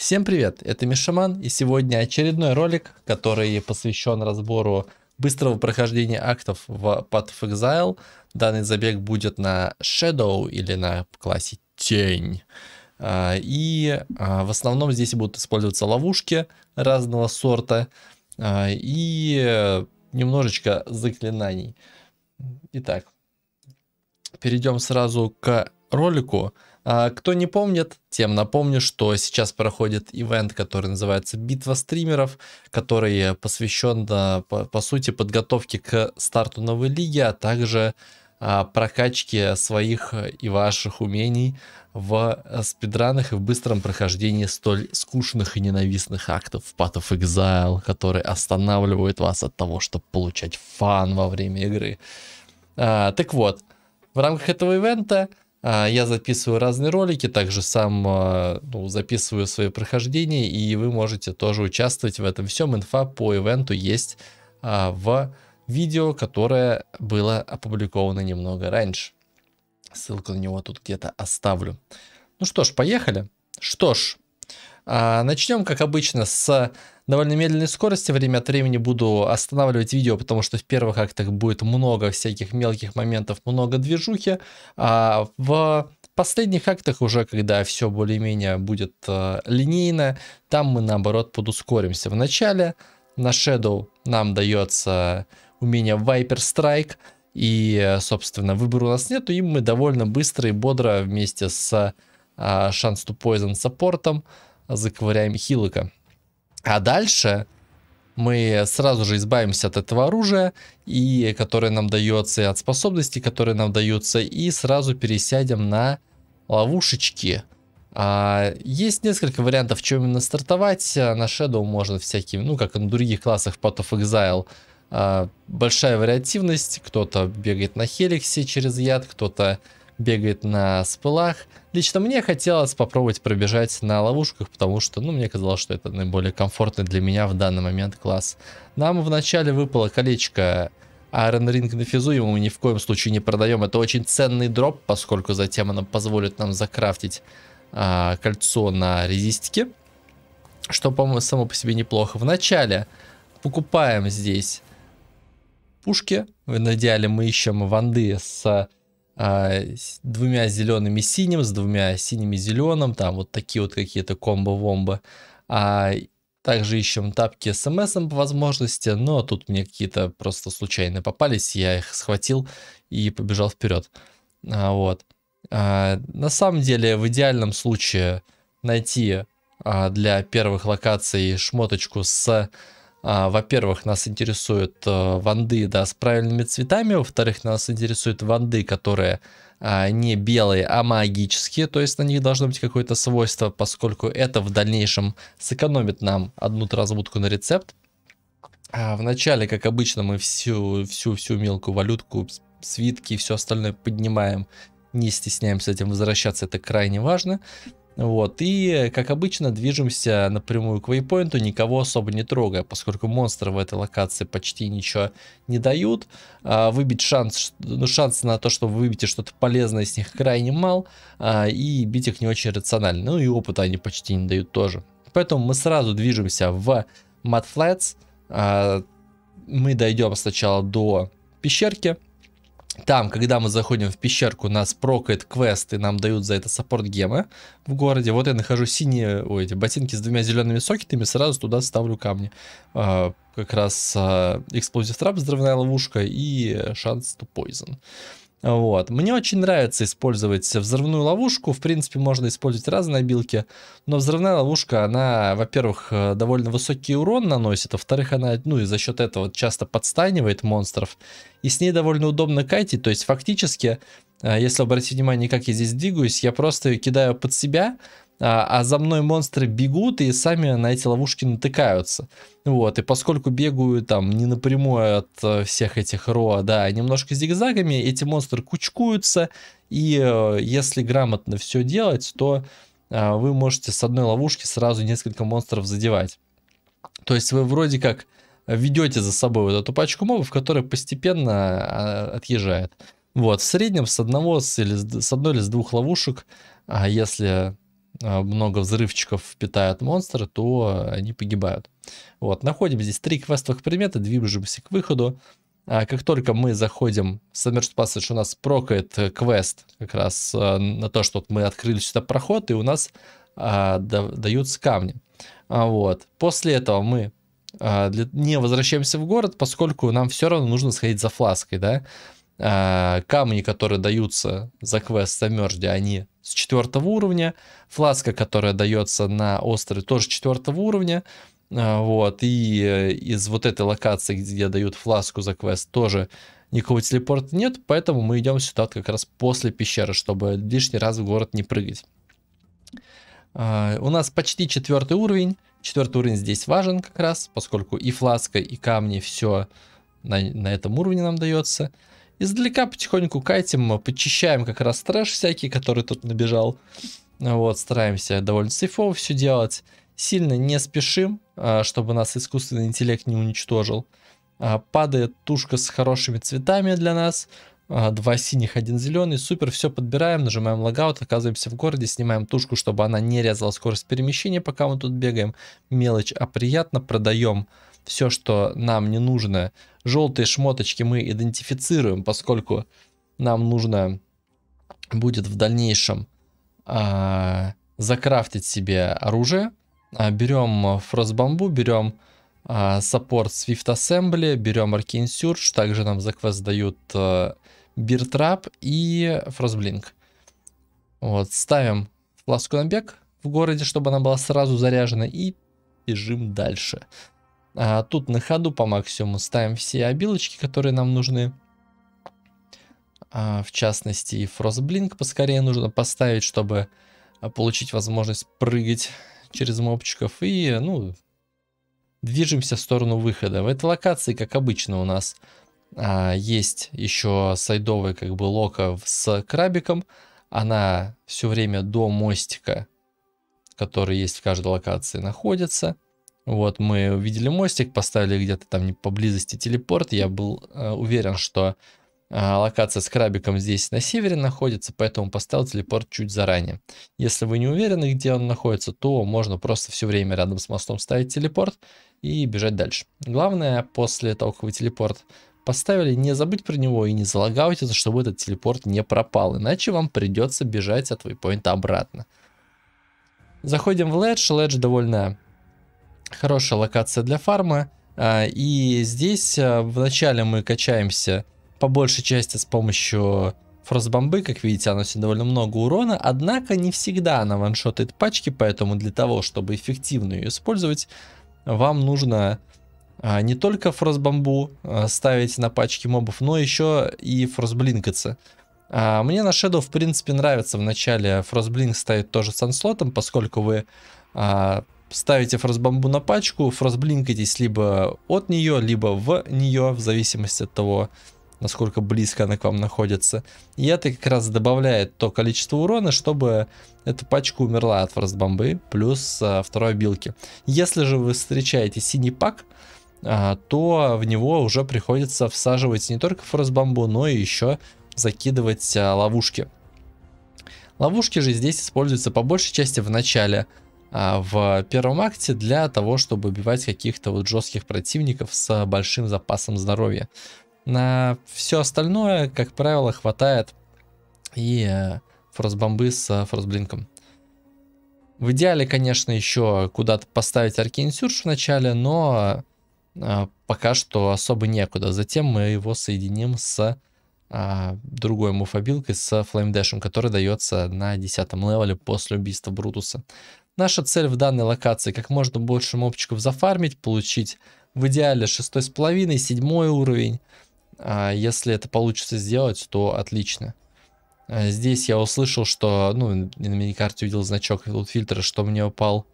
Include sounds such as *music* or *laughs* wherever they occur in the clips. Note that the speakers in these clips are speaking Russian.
Всем привет, это Мишаман и сегодня очередной ролик, который посвящен разбору быстрого прохождения актов в Path of Exile. Данный забег будет на Shadow или на классе Тень. А, и а, в основном здесь будут использоваться ловушки разного сорта а, и немножечко заклинаний. Итак, перейдем сразу к ролику. А, кто не помнит, тем напомню, что сейчас проходит ивент, который называется «Битва стримеров», который посвящен, по, по сути, подготовке к старту новой лиги, а также а, прокачке своих и ваших умений в э, спидранах и в быстром прохождении столь скучных и ненавистных актов Path of Exile, которые останавливают вас от того, чтобы получать фан во время игры. А, так вот, в рамках этого ивента а, я записываю разные ролики, также сам а, ну, записываю свои прохождения, и вы можете тоже участвовать в этом всем. Инфа по ивенту есть а, в видео, которое было опубликовано немного раньше. Ссылку на него тут где-то оставлю. Ну что ж, поехали. Что ж, а, начнем, как обычно, с довольно медленной скорости. Время от времени буду останавливать видео, потому что в первых актах будет много всяких мелких моментов, много движухи. А в последних актах уже, когда все более-менее будет э, линейно, там мы наоборот подускоримся. В начале на Shadow нам дается умение Viper Strike, и, собственно, выбора у нас нету, и мы довольно быстро и бодро вместе с шанс э, Chance to Poison саппортом заковыряем Хилыка. А дальше мы сразу же избавимся от этого оружия, и которое нам дается, и от способностей, которые нам даются, и сразу пересядем на ловушечки. А, есть несколько вариантов, чем именно стартовать. А, на Shadow можно всякими, ну, как и на других классах Path of Exile, а, большая вариативность. Кто-то бегает на Хеликсе через яд, кто-то бегает на спылах. Лично мне хотелось попробовать пробежать на ловушках, потому что, ну, мне казалось, что это наиболее комфортный для меня в данный момент класс. Нам вначале выпало колечко Айрон Ринг на физу, его мы ни в коем случае не продаем. Это очень ценный дроп, поскольку затем она позволит нам закрафтить а, кольцо на резистике. Что, по-моему, само по себе неплохо. Вначале покупаем здесь пушки. В идеале мы ищем ванды с э, с двумя зелеными синим, с двумя синими зеленым, там вот такие вот какие-то комбо-вомбо. А, также ищем тапки с смс по возможности, но тут мне какие-то просто случайно попались, я их схватил и побежал вперед. А, вот. А, на самом деле в идеальном случае найти а, для первых локаций шмоточку с а, во-первых, нас интересуют э, ванды да, с правильными цветами. Во-вторых, нас интересуют ванды, которые а, не белые, а магические. То есть на них должно быть какое-то свойство, поскольку это в дальнейшем сэкономит нам одну разводку на рецепт. А, вначале, как обычно, мы всю, всю, всю мелкую валютку, свитки и все остальное поднимаем. Не стесняемся этим возвращаться, это крайне важно. Вот, и, как обычно, движемся напрямую к вейпоинту, никого особо не трогая, поскольку монстры в этой локации почти ничего не дают. А, выбить шанс, ну, шанс на то, что вы выбьете что-то полезное с них крайне мал, а, и бить их не очень рационально. Ну и опыта они почти не дают тоже. Поэтому мы сразу движемся в Mad Flats. А, мы дойдем сначала до пещерки, там, когда мы заходим в пещерку, нас прокает квест, и нам дают за это саппорт гемы в городе. Вот я нахожу синие, ой, эти ботинки с двумя зелеными сокетами, сразу туда ставлю камни. А, как раз а, Explosive Trap, взрывная ловушка и э, шанс to poison. Вот. Мне очень нравится использовать взрывную ловушку. В принципе, можно использовать разные обилки. Но взрывная ловушка, она, во-первых, э, довольно высокий урон наносит. Во-вторых, она, ну и за счет этого часто подстанивает монстров. И с ней довольно удобно кайтить. То есть, фактически, э, если обратить внимание, как я здесь двигаюсь, я просто ее кидаю под себя, а, а за мной монстры бегут и сами на эти ловушки натыкаются. Вот, и поскольку бегаю там не напрямую от э, всех этих ро, да, а немножко зигзагами, эти монстры кучкуются, и э, если грамотно все делать, то э, вы можете с одной ловушки сразу несколько монстров задевать. То есть вы вроде как ведете за собой вот эту пачку мобов, которая постепенно отъезжает. Вот, в среднем с одного с, или с одной или с двух ловушек, а если а, много взрывчиков питают монстры, то они погибают. Вот, находим здесь три квестовых предмета, движемся к выходу. А как только мы заходим в Submerged Passage, у нас прокает э, квест как раз э, на то, что мы открыли сюда проход, и у нас а, да, даются камни. А вот. После этого мы а, для, не возвращаемся в город, поскольку нам все равно нужно сходить за флаской, да. А, камни, которые даются за квест Submerged, они с четвертого уровня, фласка, которая дается на острове, тоже четвертого уровня, а, вот, и э, из вот этой локации, где дают фласку за квест, тоже никакого телепорта нет, поэтому мы идем сюда как раз после пещеры, чтобы лишний раз в город не прыгать. А, у нас почти четвертый уровень, четвертый уровень здесь важен как раз, поскольку и фласка, и камни, все на, на этом уровне нам дается. Издалека потихоньку катим, э, почищаем как раз трэш всякий, который тут набежал. Вот, стараемся довольно сейфово все делать. Сильно не спешим, э, чтобы нас искусственный интеллект не уничтожил. Э, падает тушка с хорошими цветами для нас. Два синих, один зеленый. Супер, все подбираем, нажимаем логаут, оказываемся в городе, снимаем тушку, чтобы она не резала скорость перемещения, пока мы тут бегаем. Мелочь, а приятно продаем все, что нам не нужно. Желтые шмоточки мы идентифицируем, поскольку нам нужно будет в дальнейшем а, закрафтить себе оружие. берем фростбамбу, берем а, саппорт Swift Assembly, берем Arcane Surge, также нам за квест дают а, Биртрап и Фростблинк. Вот, ставим фласку на бег в городе, чтобы она была сразу заряжена и бежим дальше. А, тут на ходу по максимуму ставим все обилочки, которые нам нужны. А, в частности, и фростблинк поскорее нужно поставить, чтобы а, получить возможность прыгать через мопчиков И, ну, движемся в сторону выхода. В этой локации, как обычно, у нас а, есть еще сайдовая как бы лока с крабиком. Она все время до мостика, который есть в каждой локации, находится. Вот, мы увидели мостик, поставили где-то там поблизости телепорт. Я был э, уверен, что э, локация с крабиком здесь на севере находится, поэтому поставил телепорт чуть заранее. Если вы не уверены, где он находится, то можно просто все время рядом с мостом ставить телепорт и бежать дальше. Главное, после того, как вы телепорт поставили, не забыть про него и не это, чтобы этот телепорт не пропал, иначе вам придется бежать от вейпоинта обратно. Заходим в ледж, ледж довольно Хорошая локация для фарма. А, и здесь а, вначале мы качаемся по большей части с помощью фростбомбы, как видите, она носит довольно много урона, однако не всегда она ваншотает пачки, поэтому для того, чтобы эффективно ее использовать, вам нужно а, не только фростбомбу ставить на пачки мобов, но еще и фростблинкаться. Мне на Shadow, в принципе, нравится в начале фростблинк ставить тоже с анслотом, поскольку вы ставите фростбамбу на пачку, фростблинкаетесь либо от нее, либо в нее, в зависимости от того, насколько близко она к вам находится. И это как раз добавляет то количество урона, чтобы эта пачка умерла от фростбомбы, плюс а, второй обилки. Если же вы встречаете синий пак, а, то в него уже приходится всаживать не только фростбомбу, но и еще закидывать а, ловушки. Ловушки же здесь используются по большей части в начале, а, в первом акте для того, чтобы убивать каких-то вот жестких противников с большим запасом здоровья. На все остальное, как правило, хватает и фростбомбы э, с фростблинком. Э, в идеале, конечно, еще куда-то поставить Аркейн в начале, но э, пока что особо некуда. Затем мы его соединим с а, другой муфобилкой, с Флеймдэшем, который дается на 10 левеле после убийства Брутуса. Наша цель в данной локации как можно больше мопчиков зафармить, получить в идеале шестой с половиной, седьмой уровень. А если это получится сделать, то отлично. А здесь я услышал, что, ну, на миникарте увидел значок фильтра, что мне упал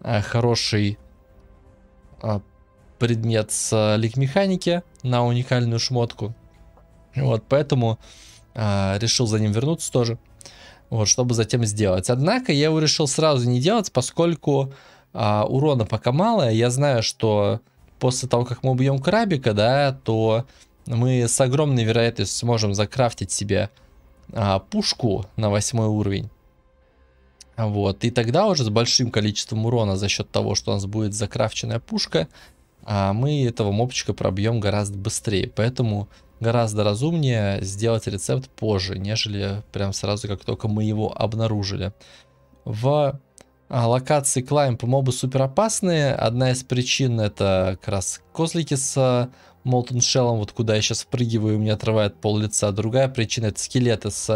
а, хороший а, предмет с лик-механики на уникальную шмотку. Вот, поэтому решил за ним вернуться тоже вот, чтобы затем сделать. Однако я его решил сразу не делать, поскольку а, урона пока мало. Я знаю, что после того, как мы убьем крабика, да, то мы с огромной вероятностью сможем закрафтить себе а, пушку на восьмой уровень. Вот, и тогда уже с большим количеством урона за счет того, что у нас будет закрафченная пушка, а мы этого мопчика пробьем гораздо быстрее. Поэтому гораздо разумнее сделать рецепт позже, нежели прям сразу, как только мы его обнаружили. В а, локации Climb мобы супер опасные. Одна из причин это как раз козлики с Molten а, Shell, вот куда я сейчас впрыгиваю, у меня отрывает пол лица. Другая причина это скелеты с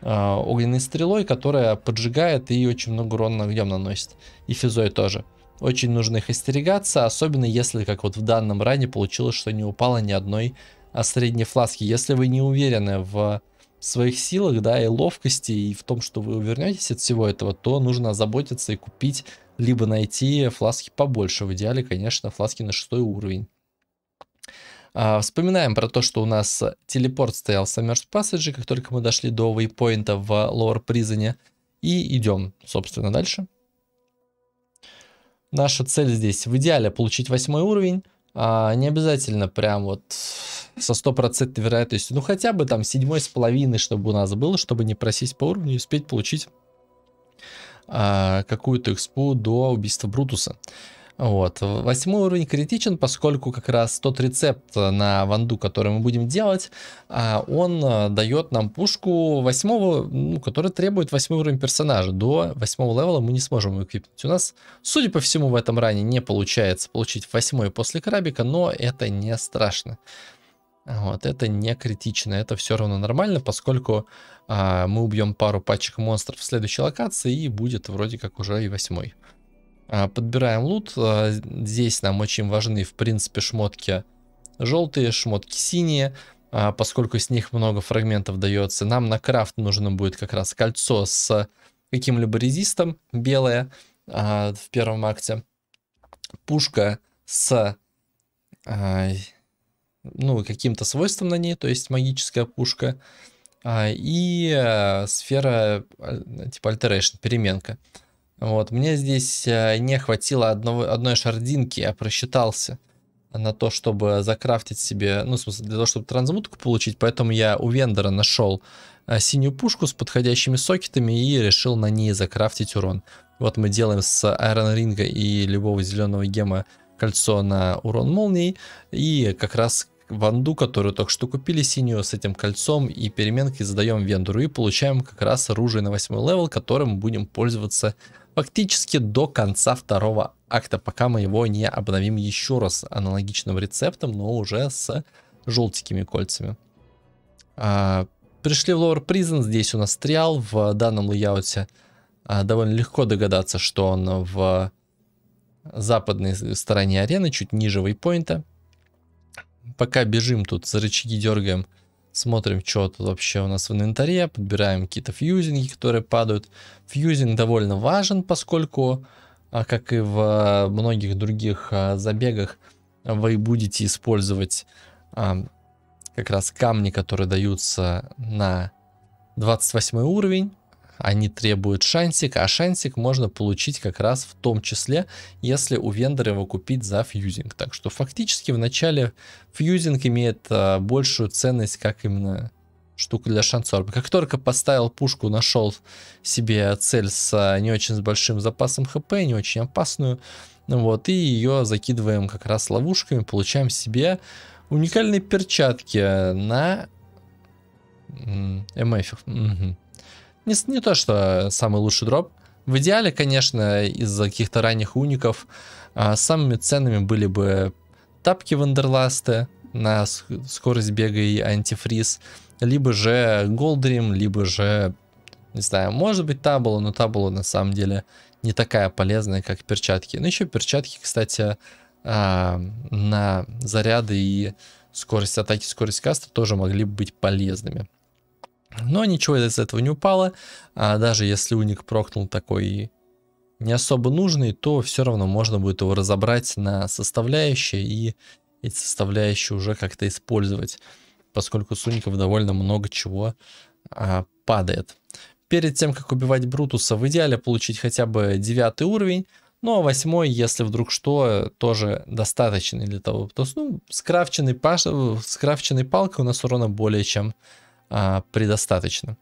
э, огненной стрелой, которая поджигает и очень много урона огнем наносит. И физой тоже. Очень нужно их остерегаться, особенно если, как вот в данном ране, получилось, что не упало ни одной о а средней фласке. Если вы не уверены в своих силах, да, и ловкости, и в том, что вы увернетесь от всего этого, то нужно заботиться и купить, либо найти фласки побольше. В идеале, конечно, фласки на шестой уровень. А, вспоминаем про то, что у нас телепорт стоял в Submerged Passage, как только мы дошли до вейпоинта в Lower Prison, и идем, собственно, дальше. Наша цель здесь в идеале получить восьмой уровень, а не обязательно прям вот со стопроцентной вероятностью, ну хотя бы там седьмой с половиной, чтобы у нас было, чтобы не просить по уровню и успеть получить а, какую-то экспу до убийства Брутуса. Вот. Восьмой уровень критичен, поскольку как раз тот рецепт на ванду, который мы будем делать, а, он а, дает нам пушку восьмого, ну, которая требует восьмой уровень персонажа. До восьмого левела мы не сможем его эквипнуть. У нас, судя по всему, в этом ране не получается получить восьмой после крабика, но это не страшно. Вот, это не критично, это все равно нормально, поскольку а, мы убьем пару пачек монстров в следующей локации и будет вроде как уже и восьмой. А, подбираем лут, а, здесь нам очень важны в принципе шмотки желтые, шмотки синие, а, поскольку с них много фрагментов дается. Нам на крафт нужно будет как раз кольцо с каким-либо резистом, белое а, в первом акте, пушка с... А, ну, каким-то свойством на ней, то есть магическая пушка, а, и э, сфера а, типа alteration, переменка. Вот, мне здесь э, не хватило одного, одной шардинки, я просчитался на то, чтобы закрафтить себе, ну, в смысле, для того, чтобы трансмутку получить, поэтому я у вендора нашел э, синюю пушку с подходящими сокетами и решил на ней закрафтить урон. Вот мы делаем с Iron Ring и любого зеленого гема кольцо на урон молнии, и как раз ванду, которую только что купили, синюю с этим кольцом и переменкой задаем вендору и получаем как раз оружие на 8 левел, которым будем пользоваться фактически до конца второго акта, пока мы его не обновим еще раз аналогичным рецептом, но уже с желтенькими кольцами. А, пришли в Lower Prison, здесь у нас триал, в данном лейауте а, довольно легко догадаться, что он в западной стороне арены, чуть ниже вейпоинта. Пока бежим тут, за рычаги дергаем, смотрим, что тут вообще у нас в инвентаре, подбираем какие-то фьюзинги, которые падают. Фьюзинг довольно важен, поскольку, а, как и в а, многих других а, забегах, вы будете использовать как раз камни, которые даются на 28 уровень они требуют шансик, а шансик можно получить как раз в том числе, если у вендора его купить за фьюзинг. Так что фактически в начале фьюзинг имеет а, большую ценность как именно штука для шансорба. Как только поставил пушку, нашел себе цель с а, не очень с большим запасом хп, не очень опасную, вот, и ее закидываем как раз ловушками, получаем себе уникальные перчатки на МФ. Угу. Не, не то, что самый лучший дроп. В идеале, конечно, из-за каких-то ранних уников а, самыми ценными были бы тапки Вандерласты на скорость бега и антифриз, либо же Голдрим, либо же, не знаю, может быть Табула, но Табула на самом деле не такая полезная, как перчатки. Ну еще перчатки, кстати, а, на заряды и скорость атаки, скорость каста тоже могли бы быть полезными. Но ничего из этого не упало. А даже если уник прокнул такой не особо нужный, то все равно можно будет его разобрать на составляющие и эти составляющие уже как-то использовать, поскольку с уников довольно много чего а, падает. Перед тем, как убивать Брутуса, в идеале получить хотя бы девятый уровень, ну а восьмой, если вдруг что, тоже достаточный для того. То есть, ну, скрафченный, паш... скрафченный палкой у нас урона более чем а, предостаточно.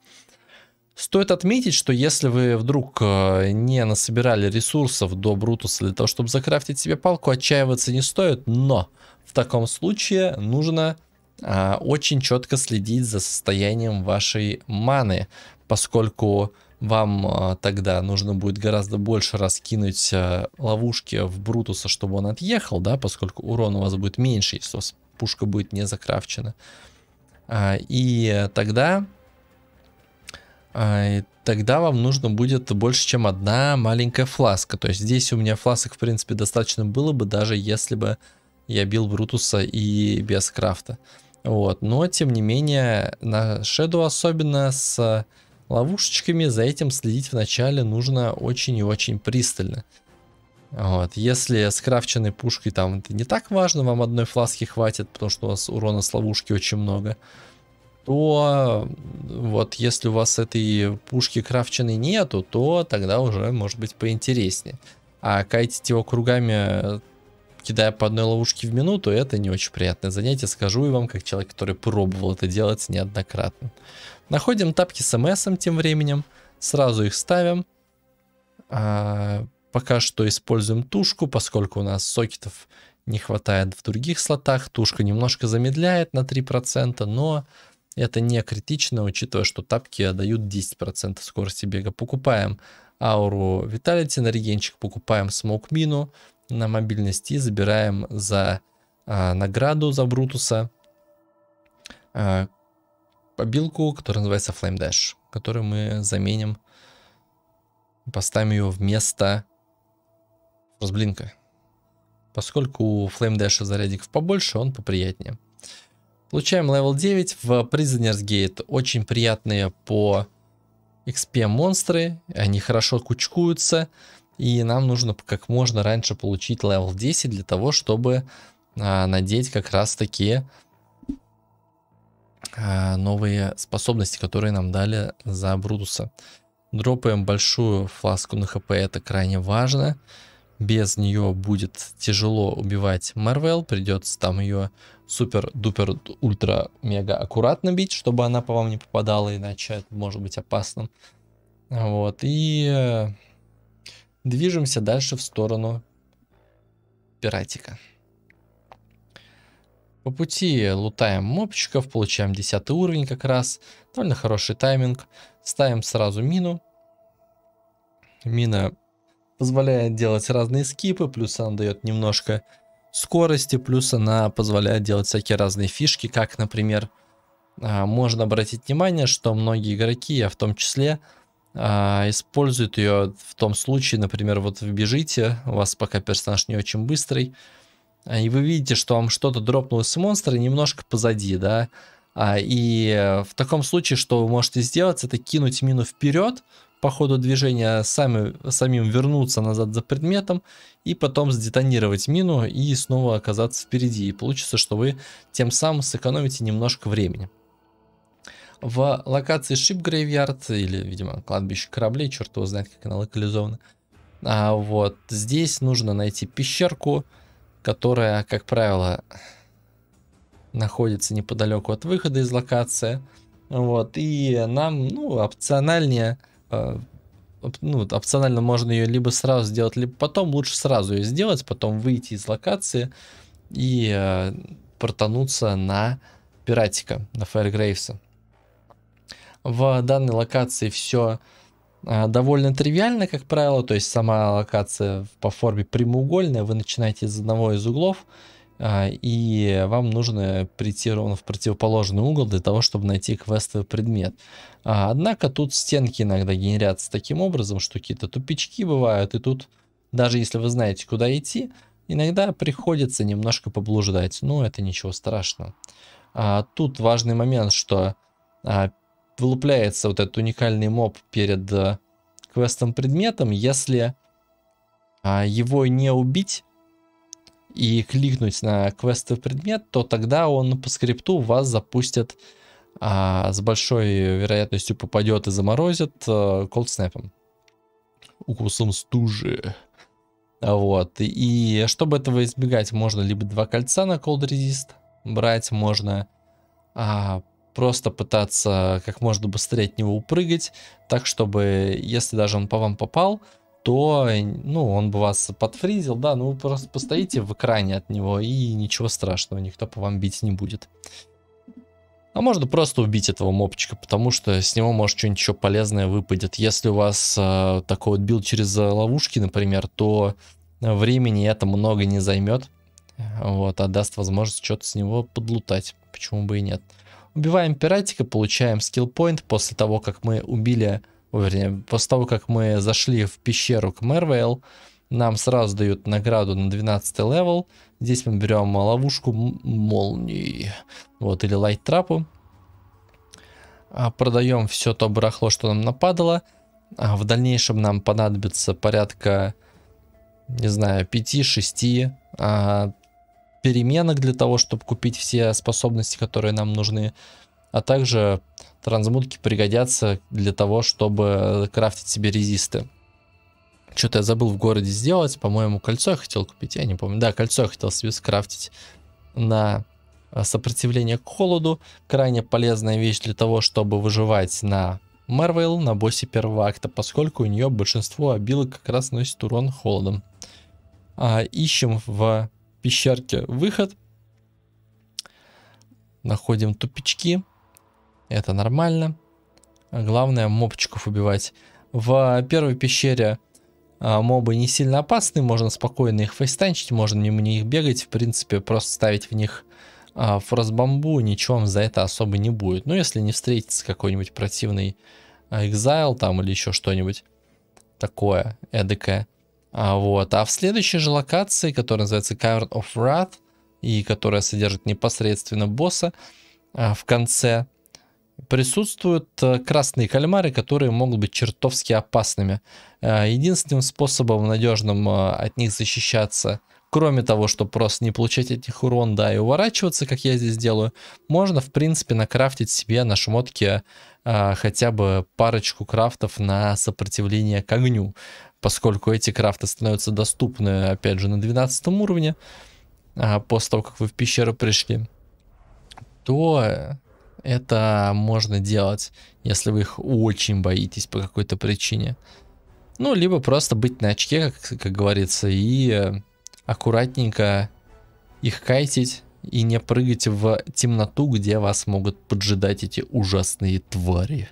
Стоит отметить, что если вы вдруг э, не насобирали ресурсов до Брутуса для того, чтобы закрафтить себе палку, отчаиваться не стоит, но в таком случае нужно а, очень четко следить за состоянием вашей маны, поскольку вам а, тогда нужно будет гораздо больше раскинуть а, ловушки в Брутуса, чтобы он отъехал, да, поскольку урон у вас будет меньше, если у вас пушка будет не закрафчена. А, и тогда, а, тогда вам нужно будет больше, чем одна маленькая фласка. То есть здесь у меня фласок, в принципе, достаточно было бы, даже если бы я бил Брутуса и без крафта. Вот, но тем не менее, на Шеду особенно с ловушечками за этим следить вначале нужно очень и очень пристально. Вот. Если с крафченной пушкой там это не так важно, вам одной фласки хватит, потому что у вас урона с ловушки очень много, то вот если у вас этой пушки крафченной нету, то тогда уже может быть поинтереснее. А кайтить его кругами, э, кидая по одной ловушке в минуту, это не очень приятное занятие, скажу и вам, как человек, который пробовал это делать неоднократно. Находим тапки с МСом тем временем, сразу их ставим. А, Пока что используем тушку, поскольку у нас сокетов не хватает в других слотах. Тушка немножко замедляет на 3%, но это не критично, учитывая, что тапки дают 10% скорости бега. Покупаем ауру Vitality на регенчик, покупаем Мину на мобильности забираем за а, награду за Брутуса а, побилку, которая называется Flame Dash, которую мы заменим, поставим ее вместо блинка. Поскольку у Flame Dash зарядиков побольше, он поприятнее. Получаем левел 9 в Prisoners Gate. Очень приятные по XP монстры. Они хорошо кучкуются. И нам нужно как можно раньше получить левел 10 для того, чтобы а, надеть как раз таки а, новые способности, которые нам дали за Брутуса. Дропаем большую фласку на хп, это крайне важно без нее будет тяжело убивать Марвел, придется там ее супер-дупер ультра-мега аккуратно бить, чтобы она по вам не попадала, иначе это может быть опасно. Вот, и э, движемся дальше в сторону пиратика. По пути лутаем мопчиков, получаем 10 уровень как раз. Довольно хороший тайминг. Ставим сразу мину. Мина позволяет делать разные скипы, плюс она дает немножко скорости, плюс она позволяет делать всякие разные фишки, как, например, а, можно обратить внимание, что многие игроки, я в том числе, а, используют ее в том случае, например, вот бежите у вас пока персонаж не очень быстрый, а, и вы видите, что вам что-то дропнулось с монстра немножко позади, да, и в таком случае, что вы можете сделать, это кинуть мину вперед, по ходу движения сами, самим вернуться назад за предметом и потом сдетонировать мину и снова оказаться впереди. И получится, что вы тем самым сэкономите немножко времени. В локации Ship Graveyard, или, видимо, кладбище кораблей, черт его знает, как она локализована, а вот здесь нужно найти пещерку, которая, как правило, находится неподалеку от выхода из локации. Вот, и нам, ну, опциональнее Э, ну, опционально можно ее либо сразу сделать, либо потом. Лучше сразу ее сделать, потом выйти из локации и э, протонуться на пиратика, на Фаергрейвса. В данной локации все э, довольно тривиально, как правило. То есть сама локация по форме прямоугольная. Вы начинаете из одного из углов а, и вам нужно прийти ровно в противоположный угол для того, чтобы найти квестовый предмет. А, однако тут стенки иногда генерятся таким образом, что какие-то тупички бывают, и тут даже если вы знаете, куда идти, иногда приходится немножко поблуждать, но ну, это ничего страшного. А, тут важный момент, что вылупляется вот этот уникальный моб перед э, квестом предметом, если его не убить, и кликнуть на квестовый предмет, то тогда он по скрипту вас запустит а, с большой вероятностью попадет и заморозит колдснепом э, Укусом стужи. Вот. И чтобы этого избегать, можно либо два кольца на cold resist брать, можно а, просто пытаться как можно быстрее от него упрыгать, так чтобы, если даже он по вам попал, то ну, он бы вас подфризил, да, ну вы просто постоите в экране от него, и ничего страшного, никто по вам бить не будет. А можно просто убить этого мопчика, потому что с него может что-нибудь еще полезное выпадет. Если у вас э, такой вот билд через а, ловушки, например, то времени это много не займет. Вот, а даст возможность что-то с него подлутать. Почему бы и нет. Убиваем пиратика, получаем скиллпоинт. После того, как мы убили вернее, после того, как мы зашли в пещеру к Мервейл, нам сразу дают награду на 12 левел. Здесь мы берем ловушку молнии, вот, или лайт-трапу. А, продаем все то барахло, что нам нападало. А, в дальнейшем нам понадобится порядка, не знаю, 5-6 а, переменок для того, чтобы купить все способности, которые нам нужны. А также Трансмутки пригодятся для того, чтобы крафтить себе резисты. Что-то я забыл в городе сделать. По-моему, кольцо я хотел купить, я не помню. Да, кольцо я хотел себе скрафтить на э, сопротивление к холоду. Крайне полезная вещь для того, чтобы выживать на Марвел на боссе первого акта, поскольку у нее большинство обилок как раз носит урон холодом. А, ищем в пещерке выход. Находим тупички. Это нормально. Главное мобчиков убивать. В первой пещере а, мобы не сильно опасны. Можно спокойно их фейстанчить. Можно мимо них бегать. В принципе, просто ставить в них а, фростбамбу. Ничего вам за это особо не будет. Ну, если не встретится какой-нибудь противный а, экзайл там или еще что-нибудь такое эдакое. А вот. А в следующей же локации, которая называется Cavern of Wrath, и которая содержит непосредственно босса, а, в конце присутствуют э, красные кальмары, которые могут быть чертовски опасными. Э, единственным способом надежным э, от них защищаться, кроме того, что просто не получать от них урон, да, и уворачиваться, как я здесь делаю, можно, в принципе, накрафтить себе на шмотке хотя бы парочку крафтов на сопротивление к огню, поскольку эти крафты становятся доступны, опять же, на 12 уровне, а, после того, как вы в пещеру пришли, то это можно делать, если вы их очень боитесь по какой-то причине. Ну, либо просто быть на очке, как, как говорится, и э, аккуратненько их кайтить и не прыгать в темноту, где вас могут поджидать эти ужасные твари.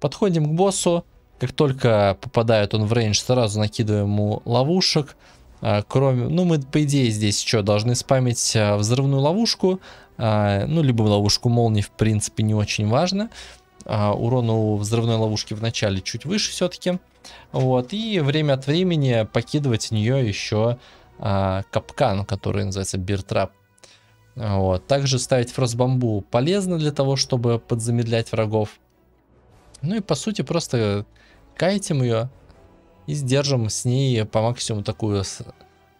Подходим к боссу. Как только попадает он в рейндж, сразу накидываем ему ловушек. А, кроме, ну мы по идее здесь еще должны спамить а, взрывную ловушку, а, ну, либо ловушку молнии, в принципе, не очень важно. А, урон у взрывной ловушки в начале чуть выше все-таки. Вот, и время от времени покидывать в нее еще а, капкан, который называется биртрап. Вот. Также ставить фростбамбу полезно для того, чтобы подзамедлять врагов. Ну и по сути просто кайтим ее и сдержим с ней по максимуму такую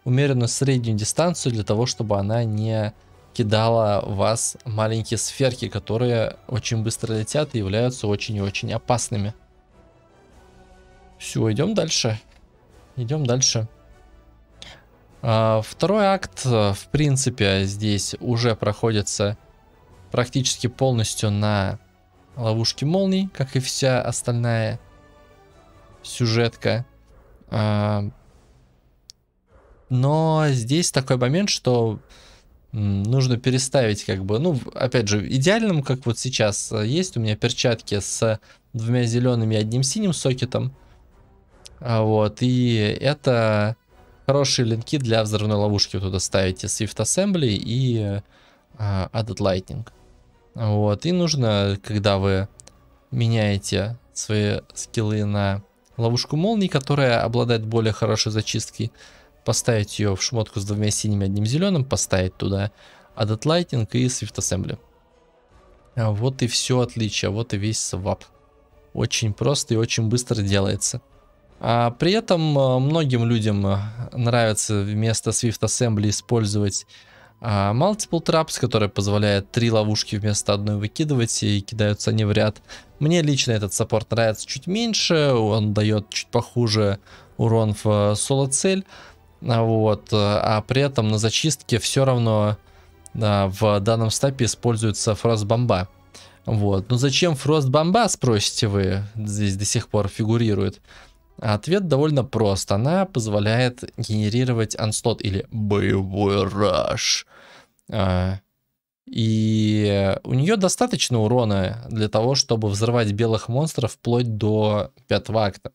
умеренную среднюю дистанцию для того, чтобы она не кидала вас маленькие сферки, которые очень быстро летят и являются очень и очень опасными. Все, идем дальше. Идем дальше. А, второй акт, э, в принципе, здесь уже проходится практически полностью на ловушке молний, как и вся остальная сюжетка. А, но здесь такой момент, что нужно переставить как бы, ну, опять же, идеальным, как вот сейчас э, есть, у меня перчатки с двумя зелеными и одним синим сокетом, а, вот, и это хорошие линки для взрывной ловушки туда ставите, Swift Assembly и uh, Added Lightning. А, вот, и нужно, когда вы меняете свои скиллы на ловушку молнии, которая обладает более хорошей зачисткой, поставить ее в шмотку с двумя синими одним зеленым, поставить туда Added Lighting и Swift Assembly. А вот и все отличие, вот и весь свап. Очень просто и очень быстро делается. А при этом э, многим людям э, нравится вместо Swift Assembly использовать э, Multiple Traps, которая позволяет три ловушки вместо одной выкидывать, и кидаются они в ряд. Мне лично этот саппорт нравится чуть меньше, он дает чуть похуже урон в соло-цель. А, вот. Э, а при этом на зачистке все равно в данном стапе используется фрост-бомба. Вот. Ну зачем фрост-бомба, спросите вы, здесь до сих пор фигурирует. Ответ довольно прост. Она позволяет генерировать анслот или боевой раш. А, и у нее достаточно урона для того, чтобы взрывать белых монстров вплоть до пятого акта.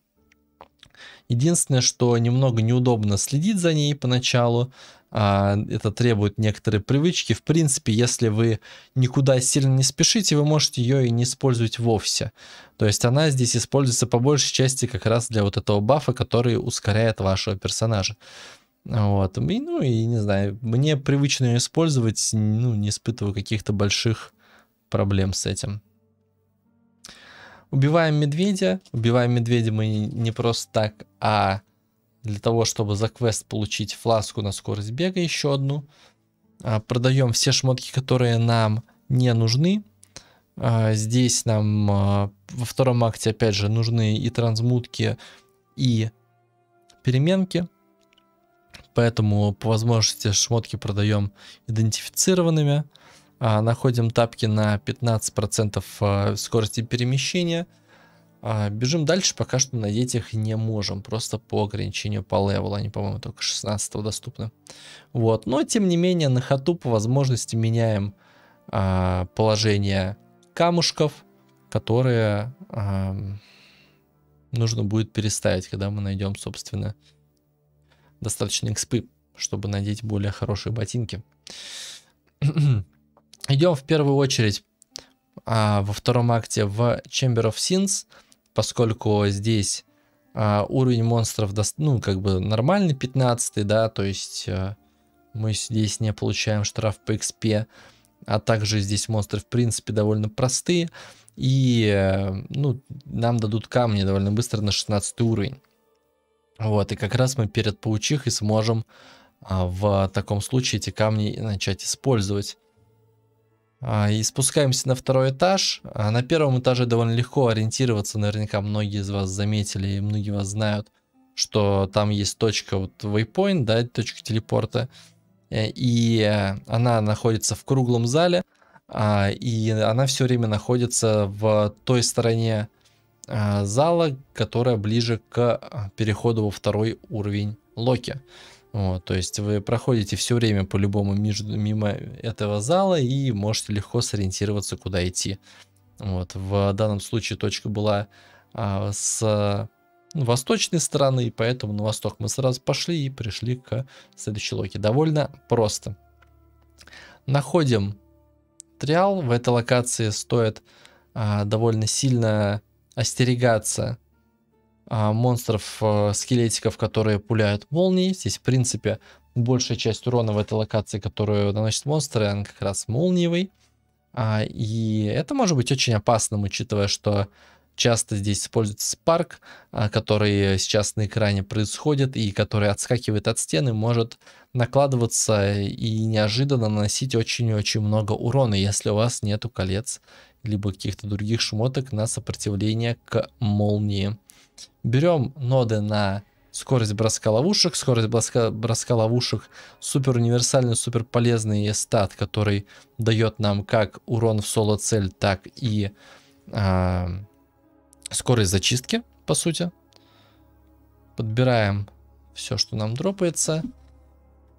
Единственное, что немного неудобно следить за ней поначалу, а, это требует некоторые привычки. В принципе, если вы никуда сильно не спешите, вы можете ее и не использовать вовсе. То есть она здесь используется по большей части как раз для вот этого бафа, который ускоряет вашего персонажа. Вот. И, ну и не знаю, мне привычно ее использовать, ну не испытываю каких-то больших проблем с этим. Убиваем медведя. Убиваем медведя мы не просто так, а для того, чтобы за квест получить фласку на скорость бега еще одну. А, продаем все шмотки, которые нам не нужны. А, здесь нам а, во втором акте, опять же, нужны и трансмутки, и переменки. Поэтому по возможности шмотки продаем идентифицированными. А, находим тапки на 15% э, скорости перемещения. А, бежим дальше, пока что надеть их не можем, просто по ограничению по левелу, они, по-моему, только 16 доступны. Вот, но тем не менее на ходу по возможности меняем а, положение камушков, которые а, нужно будет переставить, когда мы найдем, собственно, достаточно экспы, чтобы надеть более хорошие ботинки. *clears throat* Идем в первую очередь а, во втором акте в Chamber of Sins, поскольку здесь а, уровень монстров, до, ну, как бы нормальный, 15 да, то есть а, мы здесь не получаем штраф по XP, а также здесь монстры, в принципе, довольно простые, и, э, ну, нам дадут камни довольно быстро на 16 уровень. Вот, и как раз мы перед паучихой сможем а, в таком случае эти камни начать использовать. А, и спускаемся на второй этаж. А, на первом этаже довольно легко ориентироваться. Наверняка многие из вас заметили и многие вас знают, что там есть точка вот waypoint, да, точка телепорта. Э, и э, она находится в круглом зале. А, и она все время находится в той стороне зала, которая ближе к переходу во второй уровень Локи. Вот, то есть вы проходите все время по-любому между, мимо этого зала и можете легко сориентироваться, куда идти. Вот, в данном случае точка была а, с восточной стороны, и поэтому на восток мы сразу пошли и пришли к следующей локе. Довольно просто. Находим триал. В этой локации стоит а, довольно сильно остерегаться а, монстров, э, скелетиков, которые пуляют молнии. Здесь, в принципе, большая часть урона в этой локации, которую наносят монстры, она как раз молниевый. А, и это может быть очень опасным, учитывая, что часто здесь используется спарк, а, который сейчас на экране происходит и который отскакивает от стены, может накладываться и неожиданно наносить очень очень много урона, если у вас нету колец либо каких-то других шмоток на сопротивление к молнии. Берем ноды на скорость броска ловушек. Скорость броска, броска ловушек супер универсальный, супер полезный стат, который дает нам как урон в соло-цель, так и э, скорость зачистки, по сути. Подбираем все, что нам дропается,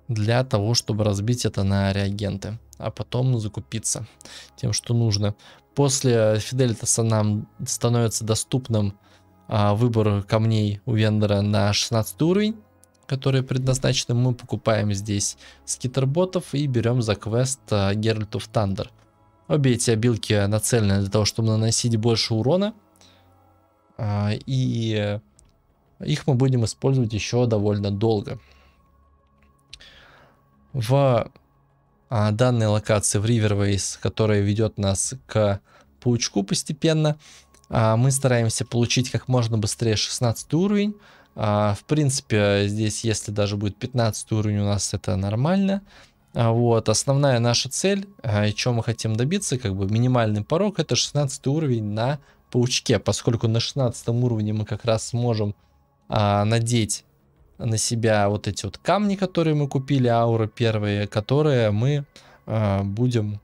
для того, чтобы разбить это на реагенты, а потом закупиться тем, что нужно. После Фиделитаса нам становится доступным а, выбор камней у вендора на 16 уровень, которые предназначены. Мы покупаем здесь скитерботов и берем за квест а, Геральт оф Тандер. Обе эти обилки нацелены для того, чтобы наносить больше урона. А, и их мы будем использовать еще довольно долго. В а, данной локации в Ривервейс, которая ведет нас к паучку постепенно, а, мы стараемся получить как можно быстрее 16 уровень. А, в принципе, здесь, если даже будет 15 уровень, у нас это нормально. А, вот, основная наша цель, и чего мы хотим добиться, как бы минимальный порог, это 16 уровень на паучке, поскольку на 16 уровне мы как раз сможем надеть на себя вот эти вот камни, которые мы купили, ауры первые, которые мы будем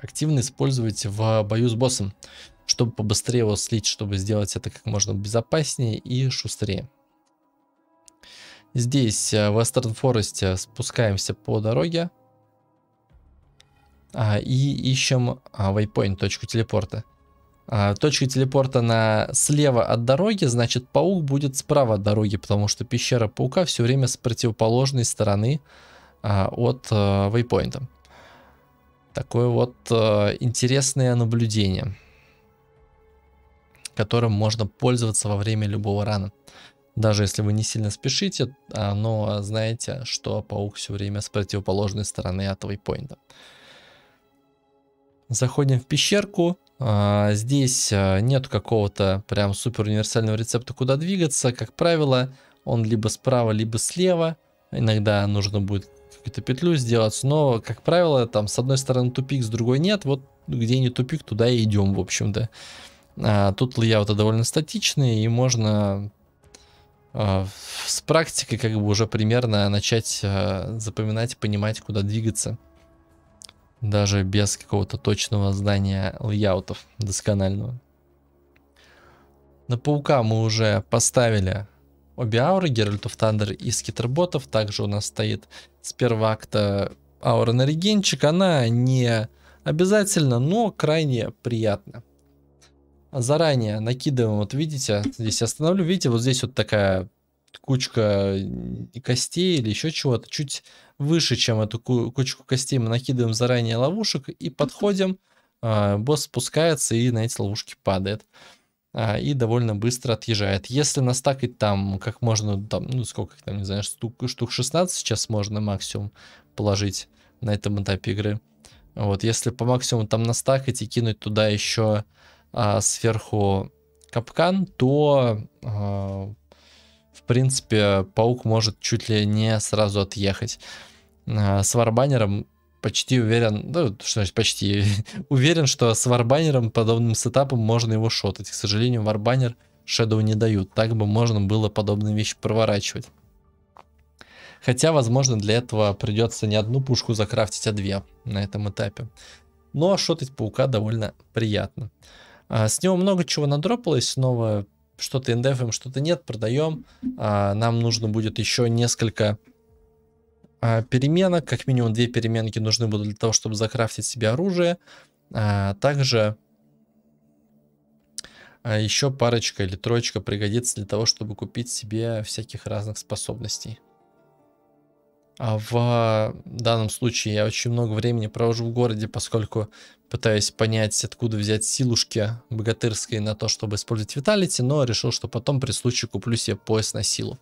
активно использовать в бою с боссом чтобы побыстрее его слить, чтобы сделать это как можно безопаснее и шустрее. Здесь, э, в Western Forest, э, спускаемся по дороге а, и ищем а, waypoint, точку телепорта. А, точка телепорта на слева от дороги, значит паук будет справа от дороги, потому что пещера паука все время с противоположной стороны а, от а, waypoint. Такое вот а, интересное наблюдение которым можно пользоваться во время любого рана. Даже если вы не сильно спешите, а, но знаете, что паук все время с противоположной стороны от вейпоинта. Заходим в пещерку. А, здесь а, нет какого-то прям супер универсального рецепта, куда двигаться. Как правило, он либо справа, либо слева. Иногда нужно будет какую-то петлю сделать, но, как правило, там с одной стороны тупик, с другой нет. Вот где не тупик, туда и идем, в общем-то. А, тут лейауты довольно статичные, и можно а, с практикой как бы уже примерно начать а, запоминать, понимать, куда двигаться. Даже без какого-то точного знания лейаутов досконального. На паука мы уже поставили обе ауры, Геральт оф Тандер и скитерботов. Также у нас стоит с первого акта аура на регенчик. Она не обязательно, но крайне приятна заранее накидываем, вот видите, здесь я остановлю, видите, вот здесь вот такая кучка э, костей или еще чего-то, чуть выше, чем эту кучку костей, мы накидываем заранее ловушек и подходим, а, босс спускается и на эти ловушки падает. А, и довольно быстро отъезжает. Если настакать там как можно, там, ну сколько там, не знаю, штук, штук 16 сейчас можно максимум положить на этом этапе игры. Вот, если по максимуму там настакать и кинуть туда еще а, сверху капкан, то, а, в принципе, паук может чуть ли не сразу отъехать. А, с варбанером почти уверен, да, ну, что значит почти, *laughs* уверен, что с варбанером подобным сетапом можно его шотать. К сожалению, варбанер Shadow не дают. Так бы можно было подобные вещи проворачивать. Хотя, возможно, для этого придется не одну пушку закрафтить, а две на этом этапе. Ну а шотать паука довольно приятно. А, с него много чего надропалось, снова что-то индефим, что-то нет, продаем. А, нам нужно будет еще несколько а, переменок, как минимум две переменки нужны будут для того, чтобы закрафтить себе оружие. также еще парочка или троечка пригодится для того, чтобы купить себе всяких разных способностей. А в данном случае я очень много времени провожу в городе, поскольку пытаюсь понять, откуда взять силушки богатырской на то, чтобы использовать виталити, но решил, что потом при случае куплю себе пояс на силу,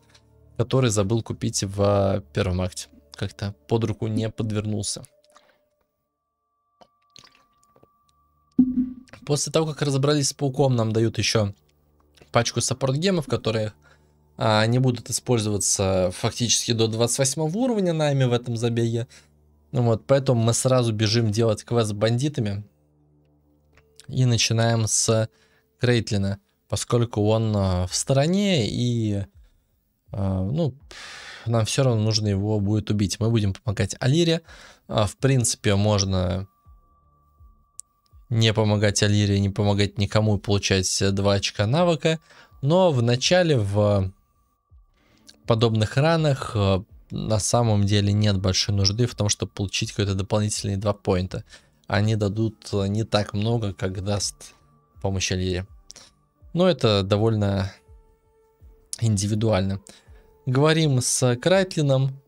который забыл купить в первом акте. Как-то под руку не подвернулся. После того, как разобрались с пауком, нам дают еще пачку саппорт-гемов, которые а, они будут использоваться фактически до 28 уровня нами в этом забеге. Ну вот, поэтому мы сразу бежим делать квест с бандитами. И начинаем с Крейтлина, поскольку он а, в стороне и а, ну, нам все равно нужно его будет убить. Мы будем помогать Алире. В принципе, можно не помогать Алире, не помогать никому и получать 2 э, очка навыка. Но в начале в подобных ранах э, на самом деле нет большой нужды в том, чтобы получить какой-то дополнительный два поинта. Они дадут э, не так много, как даст помощь Алире. Но это довольно индивидуально. Говорим с Крайтлином,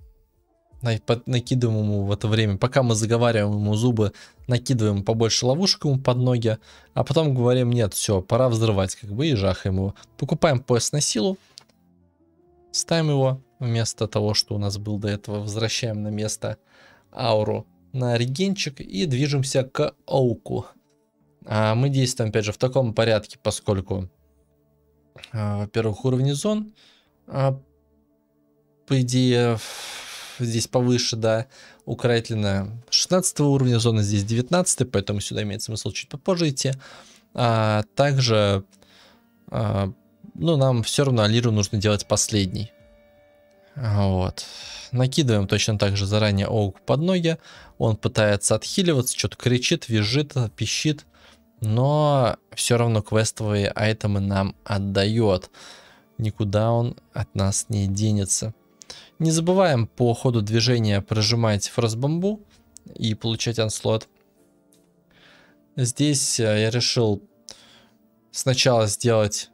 накидываем ему в это время, пока мы заговариваем ему зубы, накидываем побольше ловушек ему под ноги, а потом говорим, нет, все, пора взрывать, как бы, и жахаем его. Покупаем пояс на силу, Ставим его вместо того, что у нас был до этого. Возвращаем на место ауру на регенчик и движемся к Оуку. А мы действуем, опять же, в таком порядке, поскольку, а, во-первых, уровни зон, а, по идее, здесь повыше, да, у Крайтлина 16 уровня зона, здесь 19, поэтому сюда имеет смысл чуть попозже идти. А, также а, ну, нам все равно Алиру нужно делать последний. Вот. Накидываем точно так же заранее Оук под ноги. Он пытается отхиливаться, что-то кричит, визжит, пищит. Но все равно квестовые айтемы нам отдает. Никуда он от нас не денется. Не забываем по ходу движения прожимать фростбамбу и получать анслот. Здесь э, я решил сначала сделать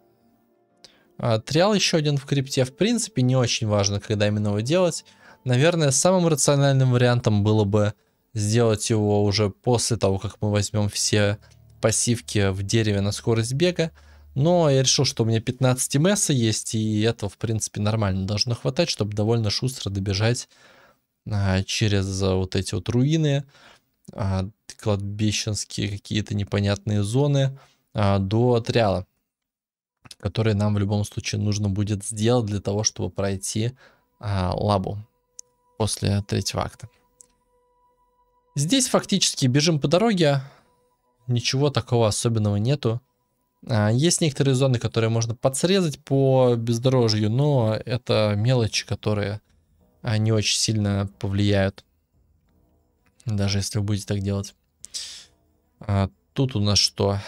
а, триал еще один в крипте, в принципе, не очень важно, когда именно его делать. Наверное, самым рациональным вариантом было бы сделать его уже после того, как мы возьмем все пассивки в дереве на скорость бега. Но я решил, что у меня 15 МС есть, и этого, в принципе, нормально должно хватать, чтобы довольно шустро добежать а, через а, вот эти вот руины, а, кладбищенские какие-то непонятные зоны а, до Триала которые нам в любом случае нужно будет сделать для того, чтобы пройти а, лабу после третьего акта. Здесь фактически бежим по дороге, ничего такого особенного нету. А, есть некоторые зоны, которые можно подсрезать по бездорожью, но это мелочи, которые а, не очень сильно повлияют, даже если вы будете так делать. А, тут у нас что?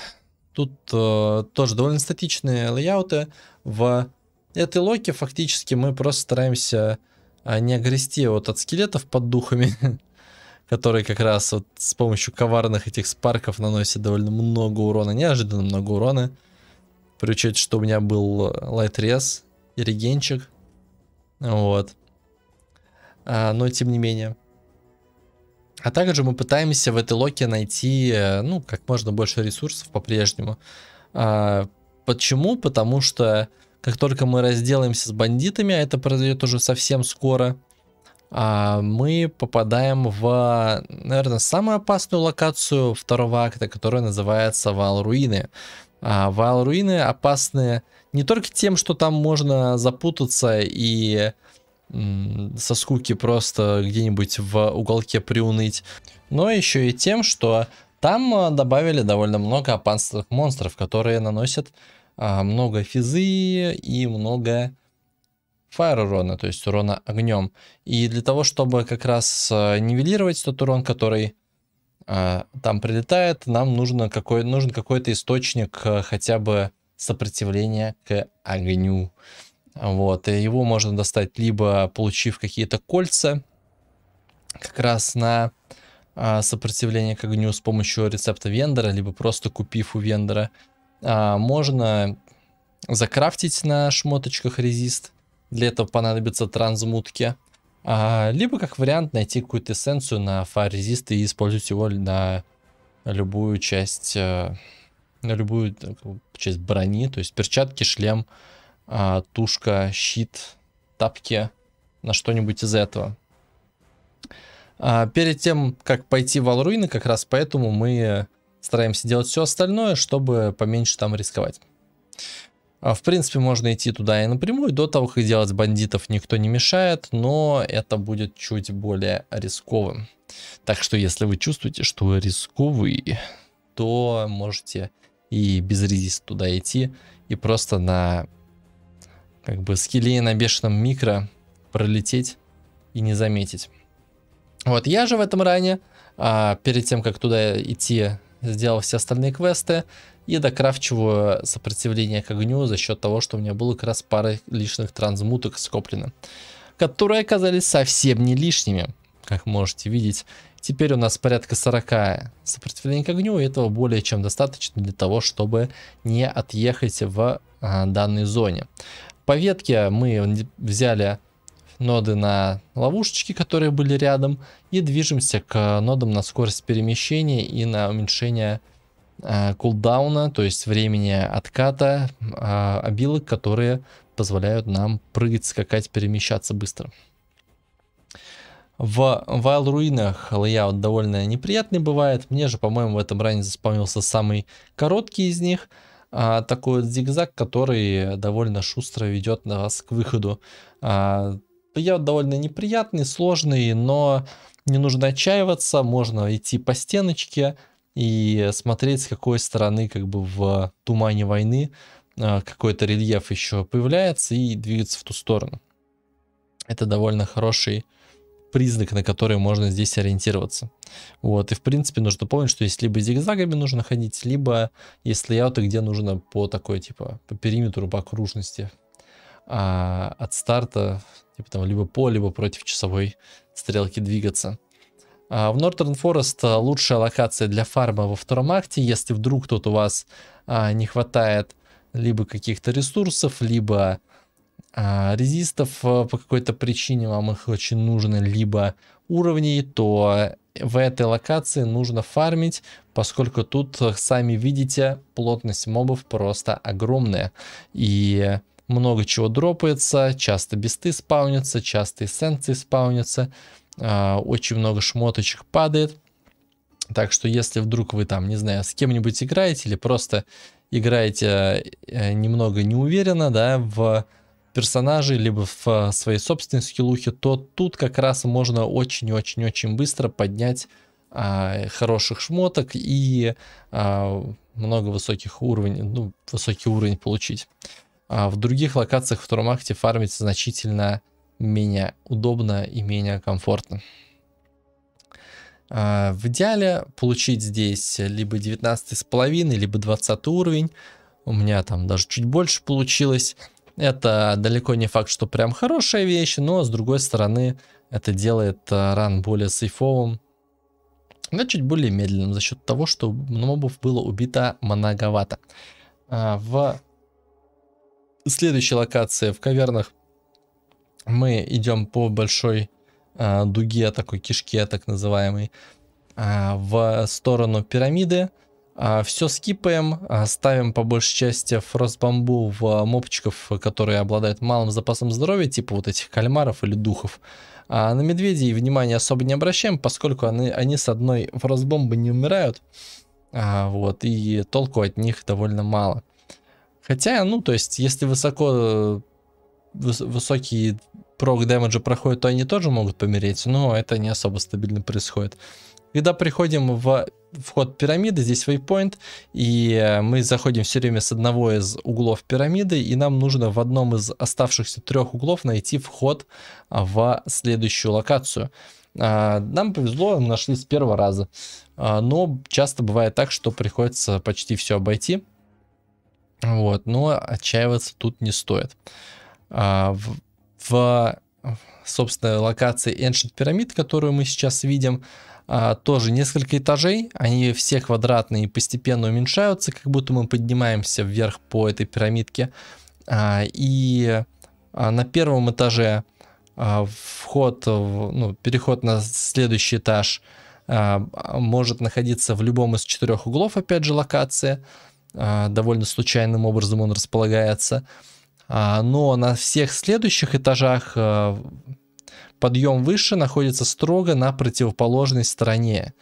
Тут э, тоже довольно статичные лейауты. В этой локе фактически мы просто стараемся а, не огрести вот от скелетов под духами, *laughs* которые как раз вот с помощью коварных этих спарков наносят довольно много урона, неожиданно много урона. При учете, что у меня был лайтрез э, и регенчик. Вот. А, но тем не менее. А также мы пытаемся в этой локе найти, э, ну, как можно больше ресурсов по-прежнему. А, почему? Потому что как только мы разделаемся с бандитами, а это произойдет уже совсем скоро, а, мы попадаем в, наверное, самую опасную локацию второго акта, которая называется Вал Руины. А, Вал Руины опасны не только тем, что там можно запутаться и со скуки просто где-нибудь в уголке приуныть, но еще и тем, что там э, добавили довольно много опасных монстров, которые наносят а, много физы и много фаер урона, то есть урона огнем. И для того, чтобы как раз э, нивелировать тот урон, который а, там прилетает, нам нужно какой, нужен какой-то источник э, хотя бы сопротивления к огню. Вот, и его можно достать либо получив какие-то кольца, как раз на а, сопротивление к огню с помощью рецепта вендора, либо просто купив у вендора. А, можно закрафтить на шмоточках резист. Для этого понадобятся трансмутки. А, либо, как вариант, найти какую-то эссенцию на фар резист и использовать его на любую часть, э, на любую э, часть брони, то есть перчатки, шлем, а, тушка, щит, тапки, на что-нибудь из этого. А, перед тем, как пойти в Алруины, как раз поэтому мы стараемся делать все остальное, чтобы поменьше там рисковать. А, в принципе, можно идти туда и напрямую. До того, как делать бандитов, никто не мешает, но это будет чуть более рисковым. Так что, если вы чувствуете, что вы рисковые, то можете и без резиста туда идти, и просто на как бы скеле на бешеном микро пролететь и не заметить. Вот, я же в этом ране, а, перед тем, как туда идти, сделал все остальные квесты и докрафчиваю сопротивление к огню за счет того, что у меня было как раз пары лишних трансмуток скоплено, которые оказались совсем не лишними, как можете видеть. Теперь у нас порядка 40 сопротивления к огню, и этого более чем достаточно для того, чтобы не отъехать в а, данной зоне. По ветке а мы взяли ноды на ловушечки, которые были рядом, и движемся к нодам на скорость перемещения и на уменьшение э, кулдауна, то есть времени отката э, обилок, которые позволяют нам прыгать, скакать, перемещаться быстро. В Wild Руинах лейаут довольно неприятный бывает. Мне же, по-моему, в этом ране заспавнился самый короткий из них – а, такой вот зигзаг, который довольно шустро ведет нас к выходу. А, довольно неприятный, сложный, но не нужно отчаиваться, можно идти по стеночке и смотреть, с какой стороны как бы в тумане войны а, какой-то рельеф еще появляется и двигаться в ту сторону. Это довольно хороший признак, на который можно здесь ориентироваться. Вот, и в принципе нужно помнить, что здесь либо зигзагами нужно ходить, либо есть лейауты, где нужно по такой, типа, по периметру, по окружности. А от старта, типа там, либо по, либо против часовой стрелки двигаться. А в Northern Forest лучшая локация для фарма во втором акте, если вдруг тут у вас а, не хватает либо каких-то ресурсов, либо а, резистов э, по какой-то причине вам их очень нужно, либо уровней, то в этой локации нужно фармить, поскольку тут, э, сами видите, плотность мобов просто огромная. И много чего дропается, часто бесты спаунятся, часто эссенции спаунятся, а, очень много шмоточек падает. Так что если вдруг вы там, не знаю, с кем-нибудь играете или просто играете э, немного неуверенно, да, в персонажей, либо в а, своей собственной скиллухе, то тут как раз можно очень-очень-очень быстро поднять а, хороших шмоток и а, много высоких уровней, ну, высокий уровень получить. А в других локациях в втором акте фармить значительно менее удобно и менее комфортно. А, в идеале получить здесь либо 19,5, либо 20 уровень. У меня там даже чуть больше получилось. Это далеко не факт, что прям хорошая вещь, но с другой стороны это делает э, ран более сейфовым, но чуть более медленным за счет того, что мобов было убито многовато. Э, в следующей локации в кавернах мы идем по большой э, дуге, такой кишке так называемой, в сторону пирамиды. А, Все скипаем, а, ставим по большей части фростбомбу в а, мопчиков, которые обладают малым запасом здоровья, типа вот этих кальмаров или духов. А на медведей внимание особо не обращаем, поскольку они, они с одной фростбомбы не умирают. А, вот, и толку от них довольно мало. Хотя, ну, то есть, если высоко выс, высокие прок дэмэджа проходят, то они тоже могут помереть, но это не особо стабильно происходит. Когда приходим в вход пирамиды, здесь вейпоинт, и э, мы заходим все время с одного из углов пирамиды, и нам нужно в одном из оставшихся трех углов найти вход а, в следующую локацию. А, нам повезло, мы нашли с первого раза, а, но часто бывает так, что приходится почти все обойти, вот, но отчаиваться тут не стоит. В, в собственно, локации Ancient Pyramid, которую мы сейчас видим, а, тоже несколько этажей, они все квадратные и постепенно уменьшаются, как будто мы поднимаемся вверх по этой пирамидке. А, и а, на первом этаже вход, ну, переход на следующий этаж может находиться в любом из четырех углов, опять же, локации. Довольно случайным образом он располагается. Но на всех следующих этажах подъем выше находится строго на противоположной стороне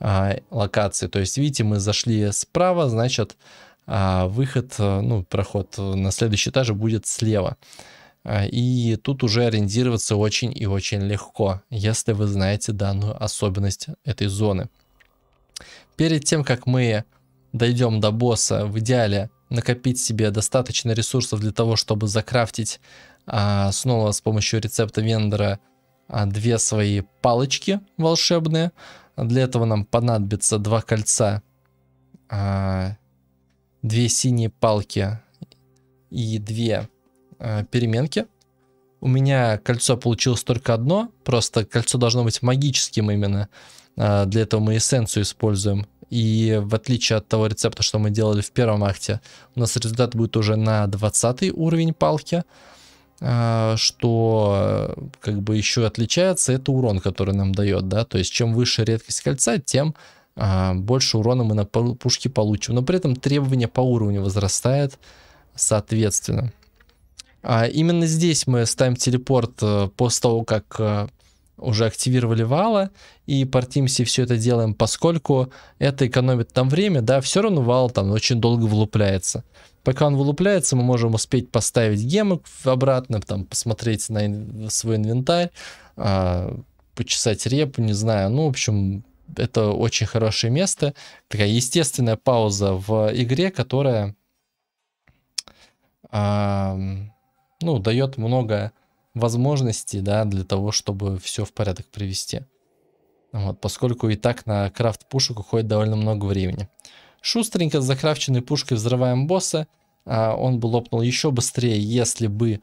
а, локации. То есть, видите, мы зашли справа, значит, а выход, э, ну, проход на следующий этаж будет слева. А, и тут уже ориентироваться очень и очень легко, если вы знаете данную особенность этой зоны. Перед тем, как мы дойдем до босса, в идеале накопить себе достаточно ресурсов для того, чтобы закрафтить а, снова с помощью рецепта вендора а, две свои палочки волшебные. Для этого нам понадобится два кольца, а, две синие палки и две а, переменки. У меня кольцо получилось только одно, просто кольцо должно быть магическим именно. Для этого мы эссенцию используем. И в отличие от того рецепта, что мы делали в первом акте, у нас результат будет уже на 20 уровень палки. А, что э, как бы еще отличается, это урон, который нам дает, да, то есть чем выше редкость кольца, тем а, больше урона мы на пушке получим, но при этом требования по уровню возрастает соответственно. А именно здесь мы ставим телепорт э, после того, как э, уже активировали вала, и портимся все это делаем, поскольку это экономит там время, да, все равно вал там очень долго влупляется. Пока он вылупляется, мы можем успеть поставить гемок обратно, там, посмотреть на свой инвентарь, а, почесать репу, не знаю. Ну, в общем, это очень хорошее место. Такая естественная пауза в игре, которая а, ну, дает много возможностей да, для того, чтобы все в порядок привести. Вот, поскольку и так на крафт пушек уходит довольно много времени. Шустренько с закрафченной пушкой взрываем босса. А, он бы лопнул еще быстрее, если бы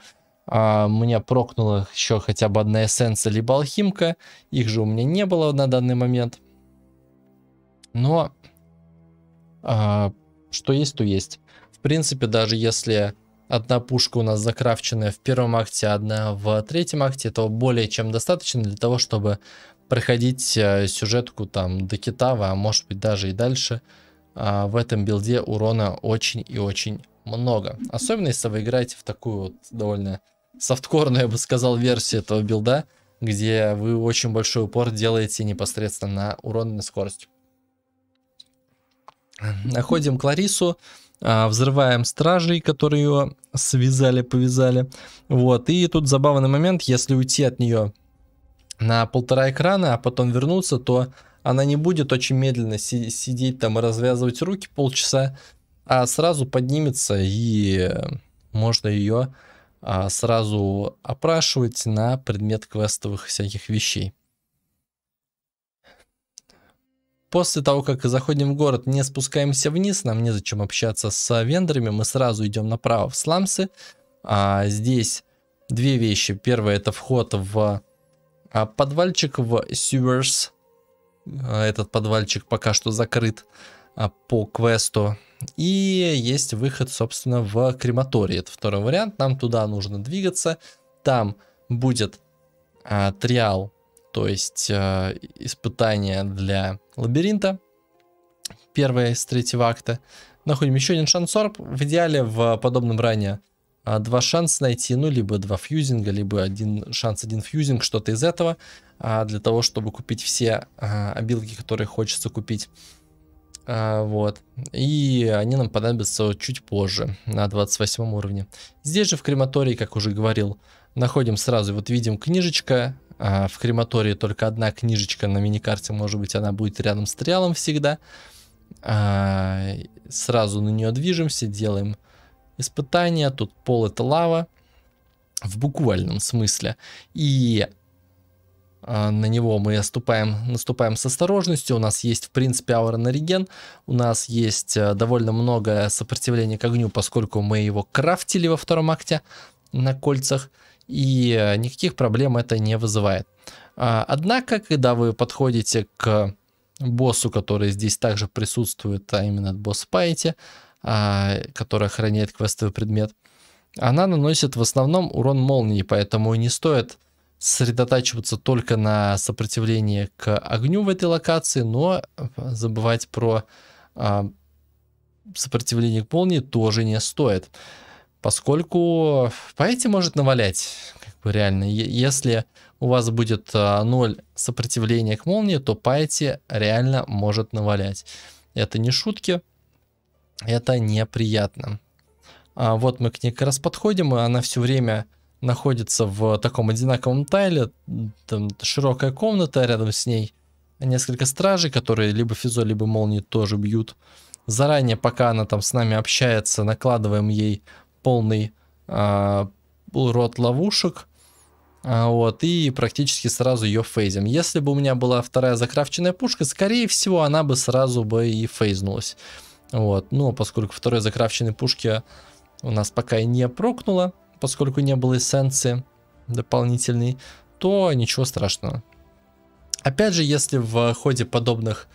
а, мне прокнула еще хотя бы одна эссенция либо алхимка. Их же у меня не было на данный момент. Но а, что есть, то есть. В принципе, даже если одна пушка у нас закрафченная в первом акте, а одна в третьем акте, то более чем достаточно для того, чтобы проходить э, сюжетку там до Китава, а может быть даже и дальше – а, в этом билде урона очень и очень много. Особенно если вы играете в такую вот довольно софткорную, я бы сказал, версию этого билда, где вы очень большой упор делаете непосредственно на урон и на скорость. Находим Кларису, а, взрываем стражей, которые ее связали, повязали. Вот, и тут забавный момент, если уйти от нее на полтора экрана, а потом вернуться, то она не будет очень медленно си- сидеть там и развязывать руки полчаса, а сразу поднимется и э, можно ее а, сразу опрашивать на предмет квестовых всяких вещей. После того, как заходим в город, не спускаемся вниз, нам незачем общаться с вендорами, мы сразу идем направо в сламсы. А, здесь две вещи. Первое это вход в а, подвальчик в Sewers, а, этот подвальчик пока что закрыт а, по квесту. И есть выход, собственно, в крематории. Это второй вариант. Нам туда нужно двигаться. Там будет а, триал, то есть а, испытание для лабиринта. Первое из третьего акта. Находим еще один шансорб. В идеале в подобном ранее а, два шанса найти, ну, либо два фьюзинга, либо один шанс, один фьюзинг, что-то из этого, а, для того, чтобы купить все а, обилки, которые хочется купить. А, вот. И они нам понадобятся чуть позже, на 28 уровне. Здесь же в крематории, как уже говорил, находим сразу, вот видим книжечка, а, в крематории только одна книжечка на миникарте, может быть, она будет рядом с триалом всегда. А, сразу на нее движемся, делаем испытания, тут пол это лава, в буквальном смысле. И а, на него мы наступаем, наступаем с осторожностью. У нас есть, в принципе, аура на реген. У нас есть э, довольно много сопротивления к огню, поскольку мы его крафтили во втором акте на кольцах. И э, никаких проблем это не вызывает. А, однако, когда вы подходите к боссу, который здесь также присутствует, а именно босс Пайте, а, которая охраняет квестовый предмет, она наносит в основном урон молнии, поэтому не стоит сосредотачиваться только на сопротивлении к огню в этой локации, но э, забывать про э, сопротивление к молнии тоже не стоит, поскольку поэти может навалять, как бы реально. Если у вас будет э, а, 0 сопротивления к молнии, то паэти реально может навалять. Это не шутки это неприятно. А вот мы к ней как раз подходим, и она все время находится в таком одинаковом тайле. Там широкая комната, рядом с ней несколько стражей, которые либо физо, либо молнии тоже бьют. Заранее, пока она там с нами общается, накладываем ей полный э, рот ловушек. Э, вот, и практически сразу ее фейзим. Если бы у меня была вторая закрафченная пушка, скорее всего, она бы сразу бы и фейзнулась. Вот. Но поскольку второй закрафченной пушки у нас пока и не прокнуло, поскольку не было эссенции дополнительной, то ничего страшного. Опять же, если в ходе подобных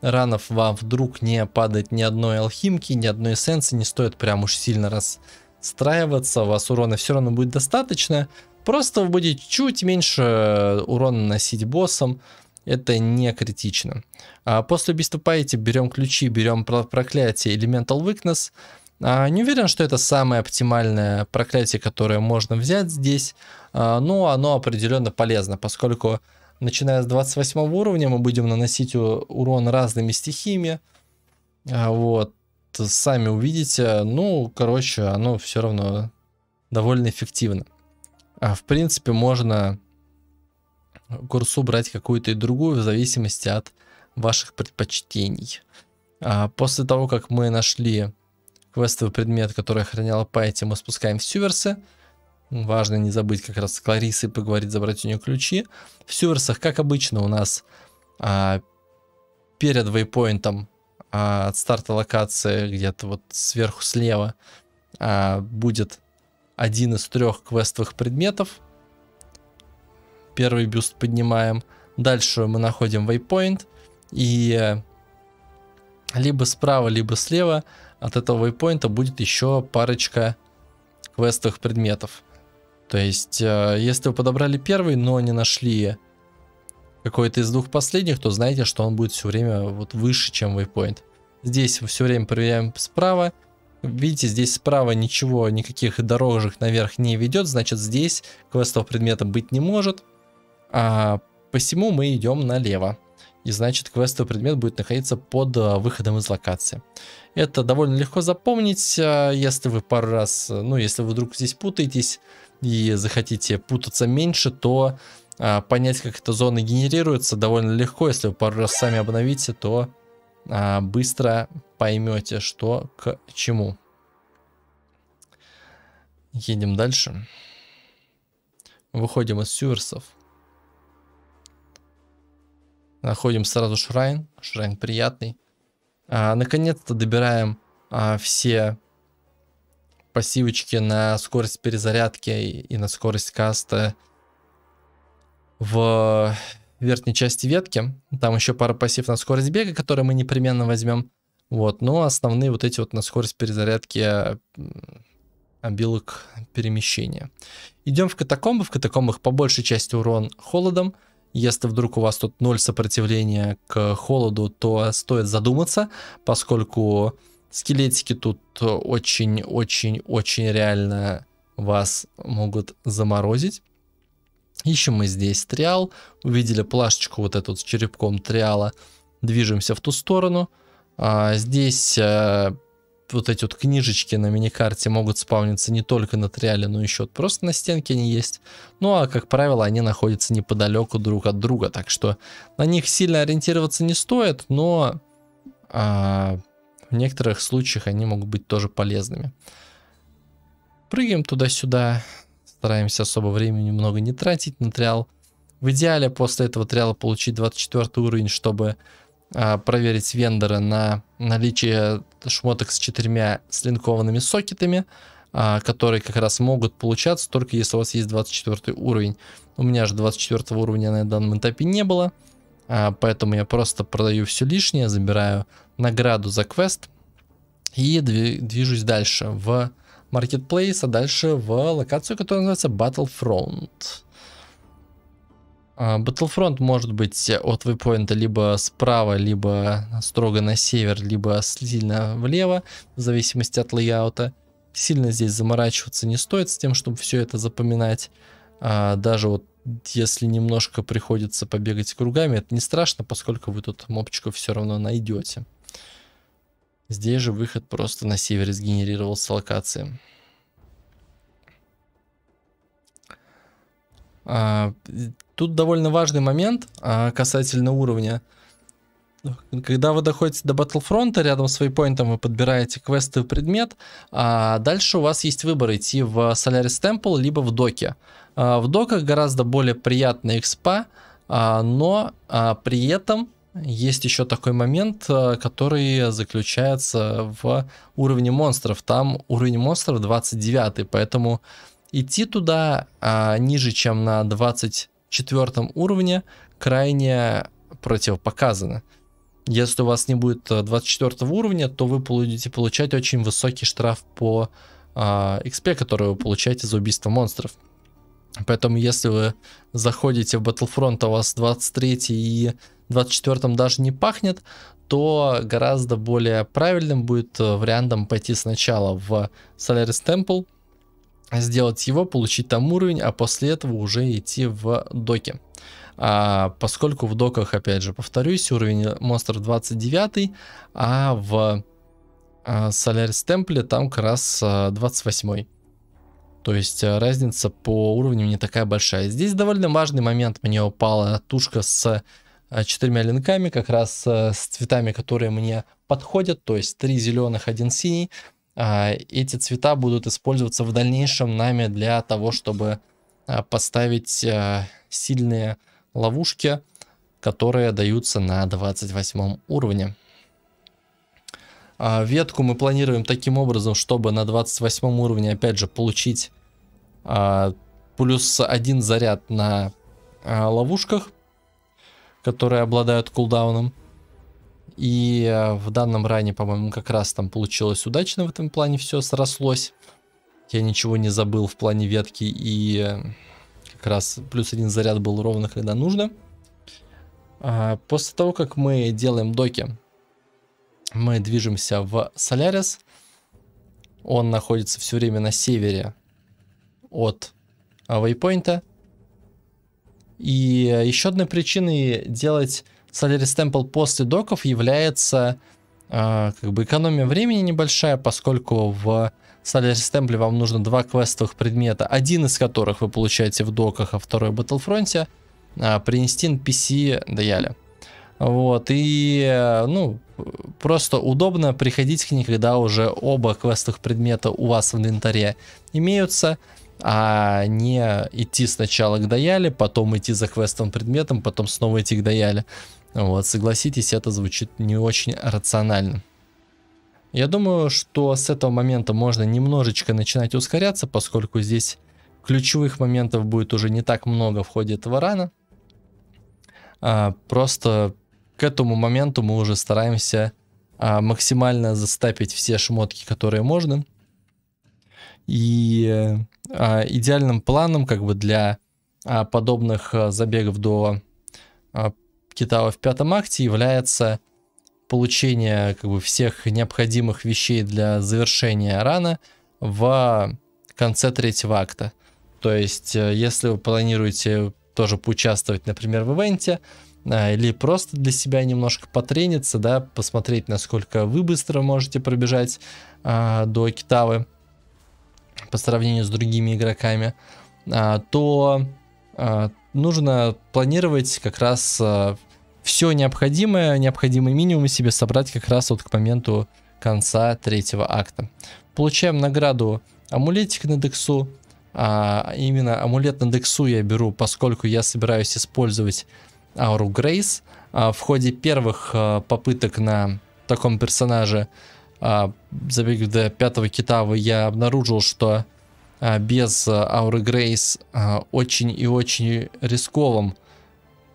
ранов вам вдруг не падает ни одной алхимки, ни одной эссенции, не стоит прям уж сильно расстраиваться, у вас урона все равно будет достаточно, просто вы будете чуть меньше урона носить боссом, это не критично. А после убийства Паити берем ключи, берем проклятие Elemental Weakness. А, не уверен, что это самое оптимальное проклятие, которое можно взять здесь, а, но оно определенно полезно, поскольку начиная с 28 уровня мы будем наносить урон разными стихиями. Вот, сами увидите. Ну, короче, оно все равно довольно эффективно. В принципе, можно курсу брать какую-то и другую в зависимости от ваших предпочтений. А после того, как мы нашли квестовый предмет, который охранял Пайти, мы спускаем в Сюверсы. Важно не забыть как раз с Кларисой поговорить, забрать у нее ключи. В Сюверсах, как обычно, у нас а, перед вейпоинтом а, от старта локации, где-то вот сверху слева, а, будет один из трех квестовых предметов – Первый бюст поднимаем. Дальше мы находим вейпоинт. И э, либо справа, либо слева от этого вейпоинта будет еще парочка квестовых предметов. То есть, э, если вы подобрали первый, но не нашли какой-то из двух последних, то знаете, что он будет все время вот выше, чем вейпоинт. Здесь все время проверяем справа. Видите, здесь справа ничего, никаких дорожек наверх не ведет, значит здесь квестового предмета быть не может. А, посему мы идем налево. И значит, квестовый предмет будет находиться под э, выходом из локации. Это довольно легко запомнить, э, если вы пару раз, э, ну, если вы вдруг здесь путаетесь и захотите путаться меньше, то а, понять, как эта зона генерируется, довольно легко. Если вы пару раз сами обновите, то а, быстро поймете, что к чему. Едем дальше. Выходим из сюрсов. Находим сразу шрайн. Шрайн приятный. А, Наконец-то добираем а, все пассивочки на скорость перезарядки и, и на скорость каста в верхней части ветки. Там еще пара пассив на скорость бега, которые мы непременно возьмем. Вот, но основные вот эти вот на скорость перезарядки обилок перемещения. Идем в катакомбы. В катакомбах по большей части урон холодом. Если вдруг у вас тут ноль сопротивления к холоду, то стоит задуматься, поскольку скелетики тут очень-очень-очень реально вас могут заморозить. Ищем мы здесь триал, увидели плашечку вот эту с черепком триала, движемся в ту сторону. А, здесь э, вот эти вот книжечки на миникарте могут спавниться не только на триале, но еще вот просто на стенке они есть. Ну а, как правило, они находятся неподалеку друг от друга, так что на них сильно ориентироваться не стоит, но а, в некоторых случаях они могут быть тоже полезными. Прыгаем туда-сюда, стараемся особо времени много не тратить на триал. В идеале после этого триала получить 24 уровень, чтобы а, проверить вендора на наличие шмоток с четырьмя слинкованными сокетами, а, которые как раз могут получаться только если у вас есть 24 уровень. У меня же 24 уровня на данном этапе не было, а, поэтому я просто продаю все лишнее, забираю награду за квест и движусь дальше в маркетплейс, а дальше в локацию, которая называется Battlefront. А, Battlefront может быть от вейпоинта либо справа, либо строго на север, либо сильно влево, в зависимости от лейаута. Сильно здесь заморачиваться не стоит с тем, чтобы все это запоминать. А, даже вот если немножко приходится побегать кругами, это не страшно, поскольку вы тут мопчиков все равно найдете. Здесь же выход просто на севере сгенерировался локации. А, Тут довольно важный момент а, касательно уровня. Когда вы доходите до Батлфронта рядом с вейпоинтом вы подбираете квестовый предмет, а дальше у вас есть выбор идти в Solaris Temple, либо в доке. А, в доках гораздо более приятная экспа, а, но а, при этом есть еще такой момент, а, который заключается в уровне монстров. Там уровень монстров 29, поэтому идти туда а, ниже, чем на 20 четвертом уровне крайне противопоказано. Если у вас не будет 24 э, уровня, то вы будете получать очень высокий штраф по э, XP, который вы получаете за убийство монстров. Поэтому если вы заходите в Battlefront, а у вас 23 и 24 даже не пахнет, то гораздо более правильным будет э, вариантом пойти сначала в Solaris Temple, сделать его, получить там уровень, а после этого уже идти в доки. А, поскольку в доках, опять же, повторюсь, уровень монстров 29, а в а, Solaris Temple там как раз 28. А, То есть а, разница по уровню не такая большая. Здесь довольно важный момент. Мне упала тушка с а, четырьмя линками, как раз с цветами, которые мне подходят. То есть три зеленых, один синий. А, эти цвета будут использоваться в дальнейшем нами для того, чтобы а, поставить а, сильные ловушки, которые даются на 28 уровне. Ветку мы планируем таким образом, чтобы на 28 уровне, опять же, получить плюс один заряд на ловушках, которые обладают кулдауном. И э, в данном ране, по-моему, как раз там получилось удачно в этом плане все срослось. Я ничего не забыл в плане ветки и э, как раз плюс один заряд был ровно когда нужно. А, после того, как мы делаем доки, мы движемся в Солярис. Он находится все время на севере от вейпоинта. Э, и еще одной причиной делать Salary Stample после доков является э, как бы экономия времени небольшая, поскольку в Salary Stample вам нужно два квестовых предмета, один из которых вы получаете в доках, а второй в Battlefront, э, принести NPC Даяля. Вот, и, э, ну, просто удобно приходить к ней, когда уже оба квестовых предмета у вас в инвентаре имеются, а не идти сначала к Даяле, потом идти за квестовым предметом, потом снова идти к Даяле. Вот, согласитесь, это звучит не очень рационально. Я думаю, что с этого момента можно немножечко начинать ускоряться, поскольку здесь ключевых моментов будет уже не так много в ходе этого рана. А, просто к этому моменту мы уже стараемся а, максимально застапить все шмотки, которые можно. И э, а, идеальным планом как бы для а, подобных а, забегов до Китава в пятом акте является получение как бы, всех необходимых вещей для завершения рана в конце третьего акта. То есть, э, если вы планируете тоже поучаствовать, например, в ивенте, или просто для себя немножко потрениться, да, посмотреть, насколько вы быстро можете пробежать а, до Китавы, по сравнению с другими игроками, а, то а, нужно планировать как раз а, все необходимое, необходимый минимум себе собрать как раз вот к моменту конца третьего акта. Получаем награду амулетик на дексу. А, именно амулет на дексу я беру, поскольку я собираюсь использовать ауру Грейс. в ходе первых попыток на таком персонаже а, забег до пятого китавы я обнаружил, что а, без а, Ауры Грейс а, очень и очень рисковым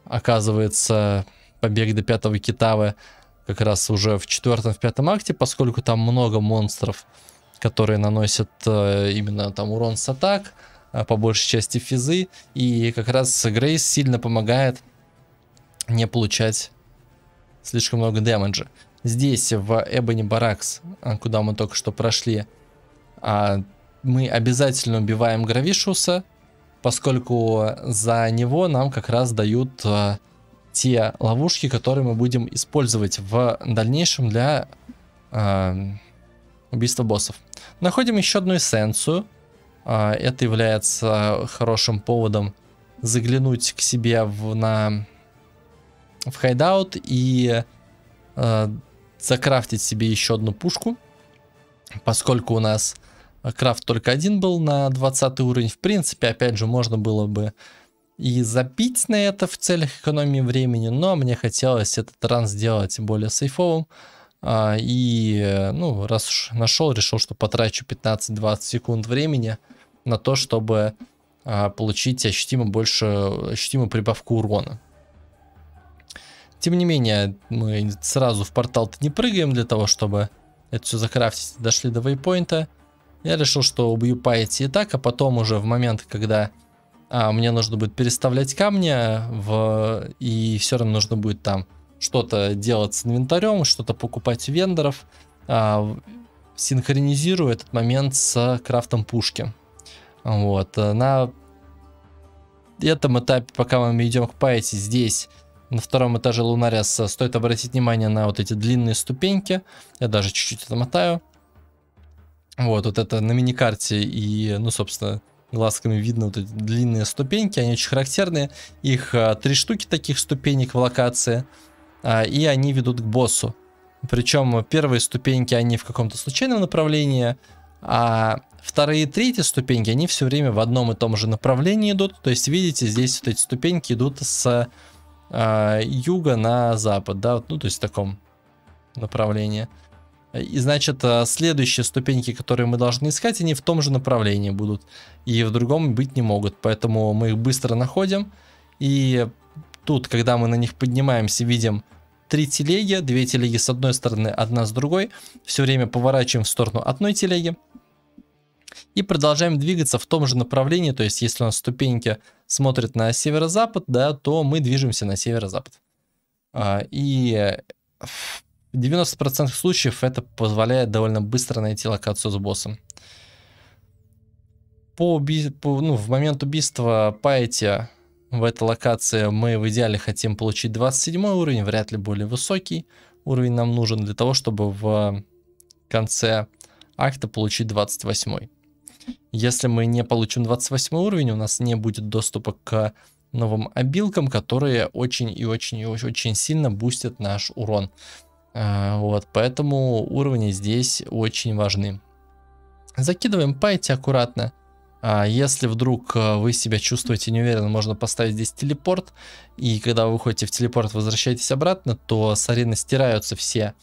оказывается побег до пятого китавы как раз уже в четвертом, в пятом акте, поскольку там много монстров, которые наносят э, именно там урон с атак, э, по большей части физы, и как раз Грейс сильно помогает не получать слишком много дэмэджа здесь, в Эбони Баракс, а, куда мы только что прошли, а, мы обязательно убиваем Гравишуса, поскольку за него нам как раз дают а, те ловушки, которые мы будем использовать в дальнейшем для убийства боссов. Находим еще одну эссенцию. Это является хорошим поводом заглянуть к себе в, на, в хайдаут и закрафтить себе еще одну пушку, поскольку у нас крафт только один был на 20 уровень. В принципе, опять же, можно было бы и запить на это в целях экономии времени, но мне хотелось этот ран сделать более сейфовым. А, и, ну, раз уж нашел, решил, что потрачу 15-20 секунд времени на то, чтобы а, получить ощутимо больше, ощутимую прибавку урона. Тем не менее, мы сразу в портал-то не прыгаем для того, чтобы это все закрафтить. Дошли до вейпоинта. Я решил, что убью Пайти и так, а потом уже в момент, когда а, мне нужно будет переставлять камни, а, в, и все равно нужно будет там что-то делать с инвентарем, что-то покупать у вендоров, а, синхронизирую этот момент с крафтом пушки. Вот, э, на этом этапе, пока мы идем к Пайти, здесь на втором этаже Лунариаса стоит обратить внимание на вот эти длинные ступеньки. Я даже чуть-чуть отмотаю. Вот, вот это на мини-карте и, ну, собственно, глазками видно вот эти длинные ступеньки. Они очень характерные. Их а, три штуки таких ступенек в локации. А, и они ведут к боссу. Причем первые ступеньки, они в каком-то случайном направлении, а вторые и третьи ступеньки, они все время в одном и том же направлении идут. То есть, видите, здесь вот эти ступеньки идут с э, юга на запад, да, ну, то есть в таком направлении. И значит, а, следующие ступеньки, которые мы должны искать, они в том же направлении будут. И в другом быть не могут. Поэтому мы их быстро находим. И тут, когда мы на них поднимаемся, видим три телеги. Две телеги с одной стороны, одна с другой. Все время поворачиваем в сторону одной телеги. И продолжаем двигаться в том же направлении, то есть если у нас ступеньки смотрят на северо-запад, да, то мы движемся на северо-запад. А, и э, в 90% случаев это позволяет довольно быстро найти локацию с боссом. По, по ну, в момент убийства Пайти в этой локации мы в идеале хотим получить 27 уровень, вряд ли более высокий уровень нам нужен для того, чтобы в конце акта получить 28. -й. Если мы не получим 28 уровень, у нас не будет доступа к новым обилкам, которые очень и очень и очень сильно бустят наш урон. Э, вот, поэтому уровни здесь очень важны. Закидываем пайти аккуратно. А, если вдруг э, вы себя чувствуете неуверенно, можно поставить здесь телепорт. И когда вы выходите в телепорт, возвращаетесь обратно, то с арены стираются все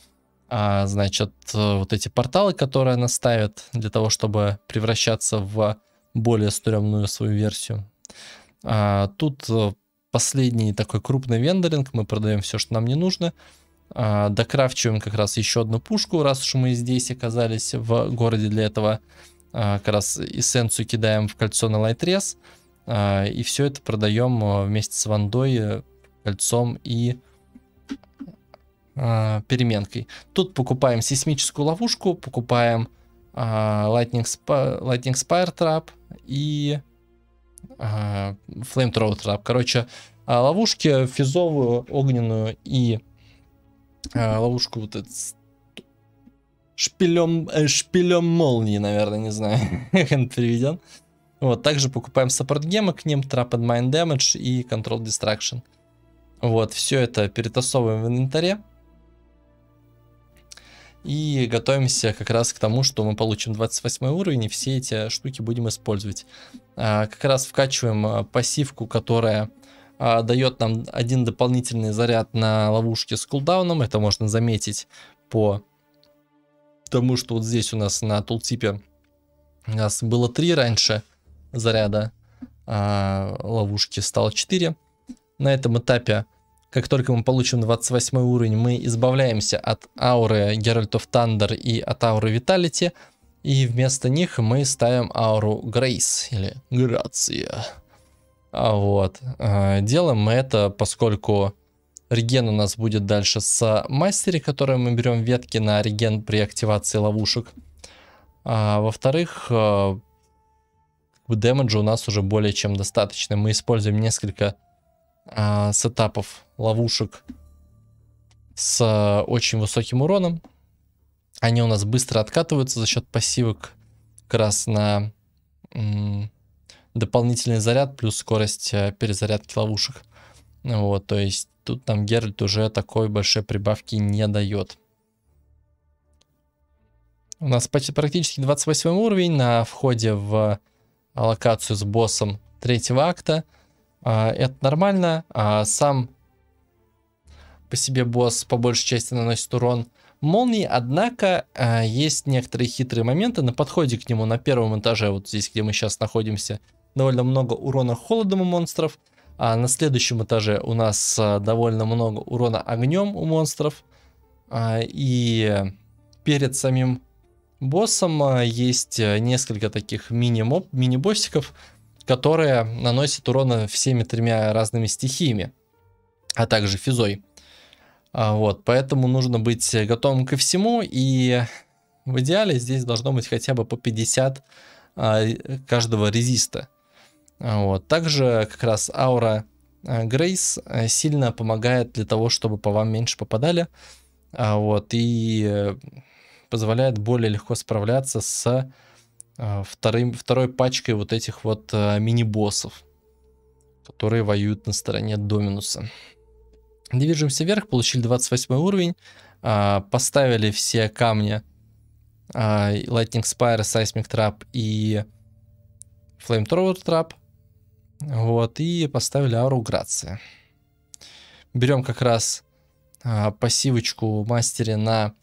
а, значит, э, вот эти порталы, которые она ставит для того, чтобы превращаться в более стрёмную свою версию. А, тут э, последний такой крупный вендоринг, мы продаем все, что нам не нужно. А, докрафчиваем как раз еще одну пушку, раз уж мы здесь оказались в городе для этого. А, как раз эссенцию кидаем в кольцо на лайтрес. А, и все это продаем э, вместе с вандой, кольцом и э, переменкой. Тут покупаем сейсмическую ловушку, покупаем э, Lightning, Sp Lightning Spire Trap и э, Flamethrower Trap. Короче, э, ловушки физовую, огненную и э, ловушку вот эту шпилем, э, шпилем молнии, наверное, не знаю, *laughs* как он переведен. Вот, также покупаем саппорт гемы, к ним Trap and Mind Damage и Control Distraction. Вот, все это перетасовываем в инвентаре. И готовимся как раз к тому, что мы получим 28 уровень, и все эти штуки будем использовать. А, как раз вкачиваем а, пассивку, которая а, дает нам один дополнительный заряд на ловушке с кулдауном. Это можно заметить по тому, что вот здесь у нас на тултипе у нас было 3 раньше заряда, а ловушки стало 4. На этом этапе как только мы получим 28 уровень, мы избавляемся от ауры Геральт оф Тандер и от ауры Виталити. И вместо них мы ставим ауру Грейс или Грация. А вот. Э, делаем мы это, поскольку реген у нас будет дальше с мастери, который мы берем ветки на реген при активации ловушек. А, Во-вторых, э, демеджа у нас уже более чем достаточно. Мы используем несколько э, сетапов, ловушек с э, очень высоким уроном. Они у нас быстро откатываются за счет пассивок как раз на дополнительный заряд плюс скорость э, перезарядки ловушек. Вот, то есть тут нам Геральт уже такой большой прибавки не дает. У нас почти практически 28 уровень на входе в локацию с боссом третьего акта. А, это нормально. А, сам по себе босс по большей части наносит урон молнии, однако а, есть некоторые хитрые моменты. На подходе к нему на первом этаже, вот здесь, где мы сейчас находимся, довольно много урона холодом у монстров. А на следующем этаже у нас довольно много урона огнем у монстров. И перед самим боссом есть несколько таких мини-боссиков, мини которая наносит урона всеми тремя разными стихиями, а также физой. А, вот, поэтому нужно быть готовым ко всему, и в идеале здесь должно быть хотя бы по 50 а, каждого резиста. А, вот. Также как раз аура Грейс сильно помогает для того, чтобы по вам меньше попадали. Вот. И э, позволяет более легко справляться с Э, вторым, второй пачкой вот этих вот э, мини-боссов, которые воюют на стороне Доминуса. Движемся вверх, получили 28 уровень, э, поставили все камни Lightning Spire, Seismic Trap и Flamethrower Trap. Вот, и поставили ауру Грация. Берем как раз пассивочку мастере на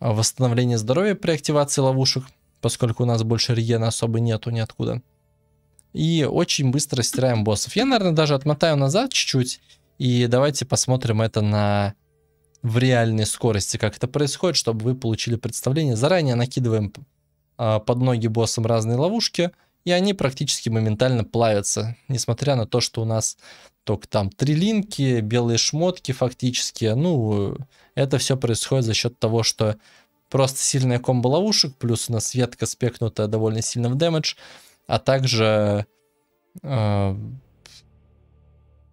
восстановление здоровья при активации ловушек – поскольку у нас больше регена особо нету ниоткуда. И очень быстро стираем боссов. Я, наверное, даже отмотаю назад чуть-чуть, и давайте посмотрим это на в реальной скорости, как это происходит, чтобы вы получили представление. Заранее накидываем э, под ноги боссам разные ловушки, и они практически моментально плавятся, несмотря на то, что у нас только там три линки, белые шмотки фактически. Ну, это все происходит за счет того, что Просто сильная комбо ловушек, плюс у нас ветка спекнутая довольно сильно в дэмэдж, а также э,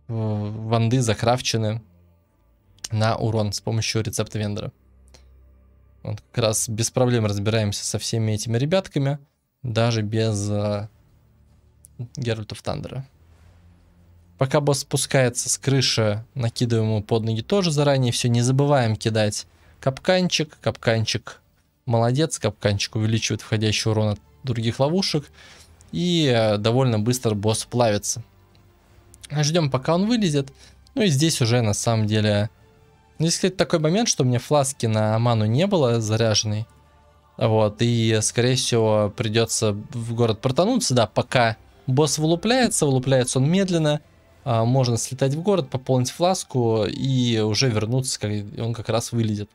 ванды закрафчены на урон с помощью рецепта вендора. Вот как раз без проблем разбираемся со всеми этими ребятками, даже без э, Геральтов Тандера. Пока босс спускается с крыши, накидываем ему под ноги тоже заранее все. Не забываем кидать Капканчик, капканчик молодец, капканчик увеличивает входящий урон от других ловушек. И э, довольно быстро босс плавится. Ждем, пока он вылезет. Ну и здесь уже на самом деле... Здесь, ну, кстати, такой момент, что у меня фласки на ману не было заряженной. Вот, и, скорее всего, придется в город протонуться, да, пока босс вылупляется, вылупляется он медленно, а, можно слетать в город, пополнить фласку и уже вернуться, когда он как раз вылезет.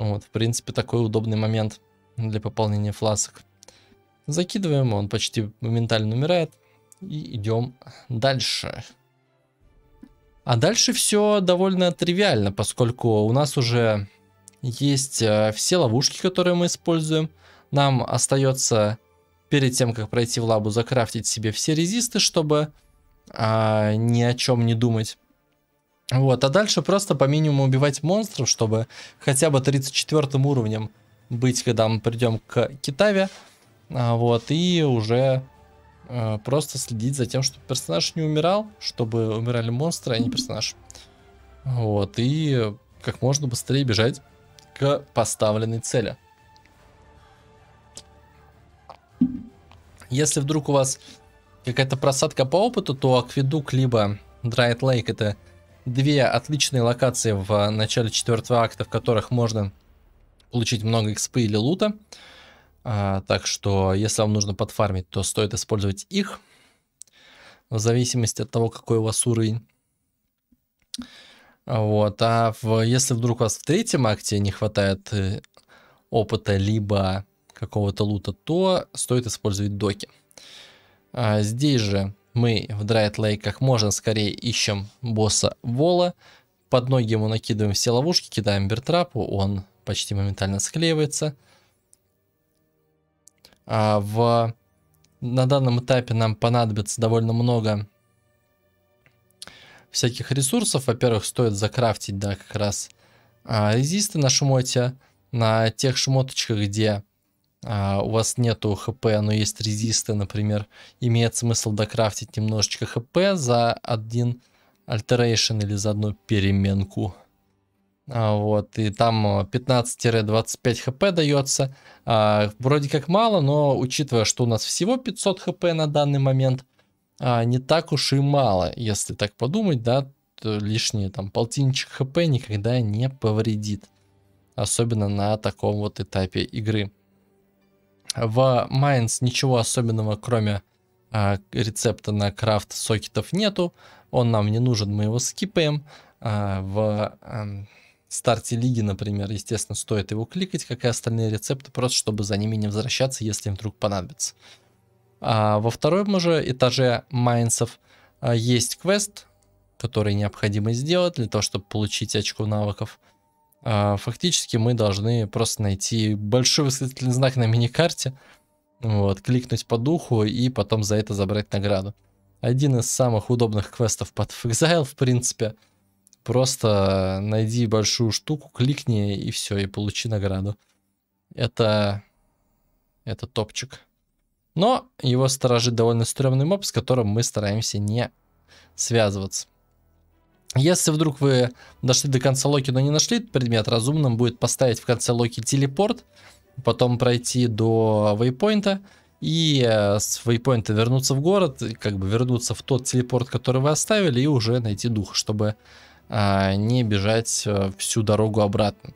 Вот, в принципе, такой удобный момент для пополнения фласок. Закидываем, он почти моментально умирает. И идем дальше. А дальше все довольно тривиально, поскольку у нас уже есть э, все ловушки, которые мы используем. Нам остается перед тем, как пройти в лабу, закрафтить себе все резисты, чтобы а, ни о чем не думать. Вот, а дальше просто по минимуму убивать монстров, чтобы хотя бы 34 уровнем быть, когда мы придем к Китаве. А, вот, и уже э, просто следить за тем, чтобы персонаж не умирал, чтобы умирали монстры, а не персонаж. Вот, и как можно быстрее бежать к поставленной цели. Если вдруг у вас какая-то просадка по опыту, то Акведук либо Драйт Лейк это две отличные локации в э, начале четвертого акта, в которых можно получить много экспы или лута. А, так что, если вам нужно подфармить, то стоит использовать их. В зависимости от того, какой у вас уровень. Вот. А в, если вдруг у вас в третьем акте не хватает э, опыта, либо какого-то лута, то стоит использовать доки. А здесь же мы в Драйт Лейк как можно скорее ищем босса Вола, под ноги ему накидываем все ловушки, кидаем бертрапу, он почти моментально склеивается. А в... На данном этапе нам понадобится довольно много всяких ресурсов. Во-первых, стоит закрафтить, да, как раз а, резисты на шмоте на тех шмоточках, где а у вас нету хп, но есть резисты, например, имеет смысл докрафтить немножечко хп за один альтерейшн или за одну переменку. А, вот, и там 15-25 а, хп дается. А, вроде как мало, но учитывая, что у нас всего 500 хп на данный момент, а, не так уж и мало, если так подумать, да, то лишние там полтинчик хп никогда не повредит. Особенно на таком вот этапе игры. В Майнс ничего особенного, кроме э, рецепта на крафт сокетов нету. Он нам не нужен, мы его скипаем. Э, в э, старте лиги, например, естественно, стоит его кликать, как и остальные рецепты, просто чтобы за ними не возвращаться, если им вдруг понадобится. А во втором же этаже Майнсов э, есть квест, который необходимо сделать для того, чтобы получить очко навыков. А, фактически мы должны просто найти большой восклицательный знак на миникарте, вот, кликнуть по духу и потом за это забрать награду. Один из самых удобных квестов под Exile, в принципе. Просто найди большую штуку, кликни и все, и получи награду. Это... Это топчик. Но его сторожит довольно стрёмный моб, с которым мы стараемся не связываться. Если вдруг вы дошли до конца Локи, но не нашли предмет, разумным будет поставить в конце Локи телепорт, потом пройти до вейпоинта и э, с вейпоинта вернуться в город, как бы вернуться в тот телепорт, который вы оставили, и уже найти дух, чтобы а, не бежать э, всю дорогу обратно.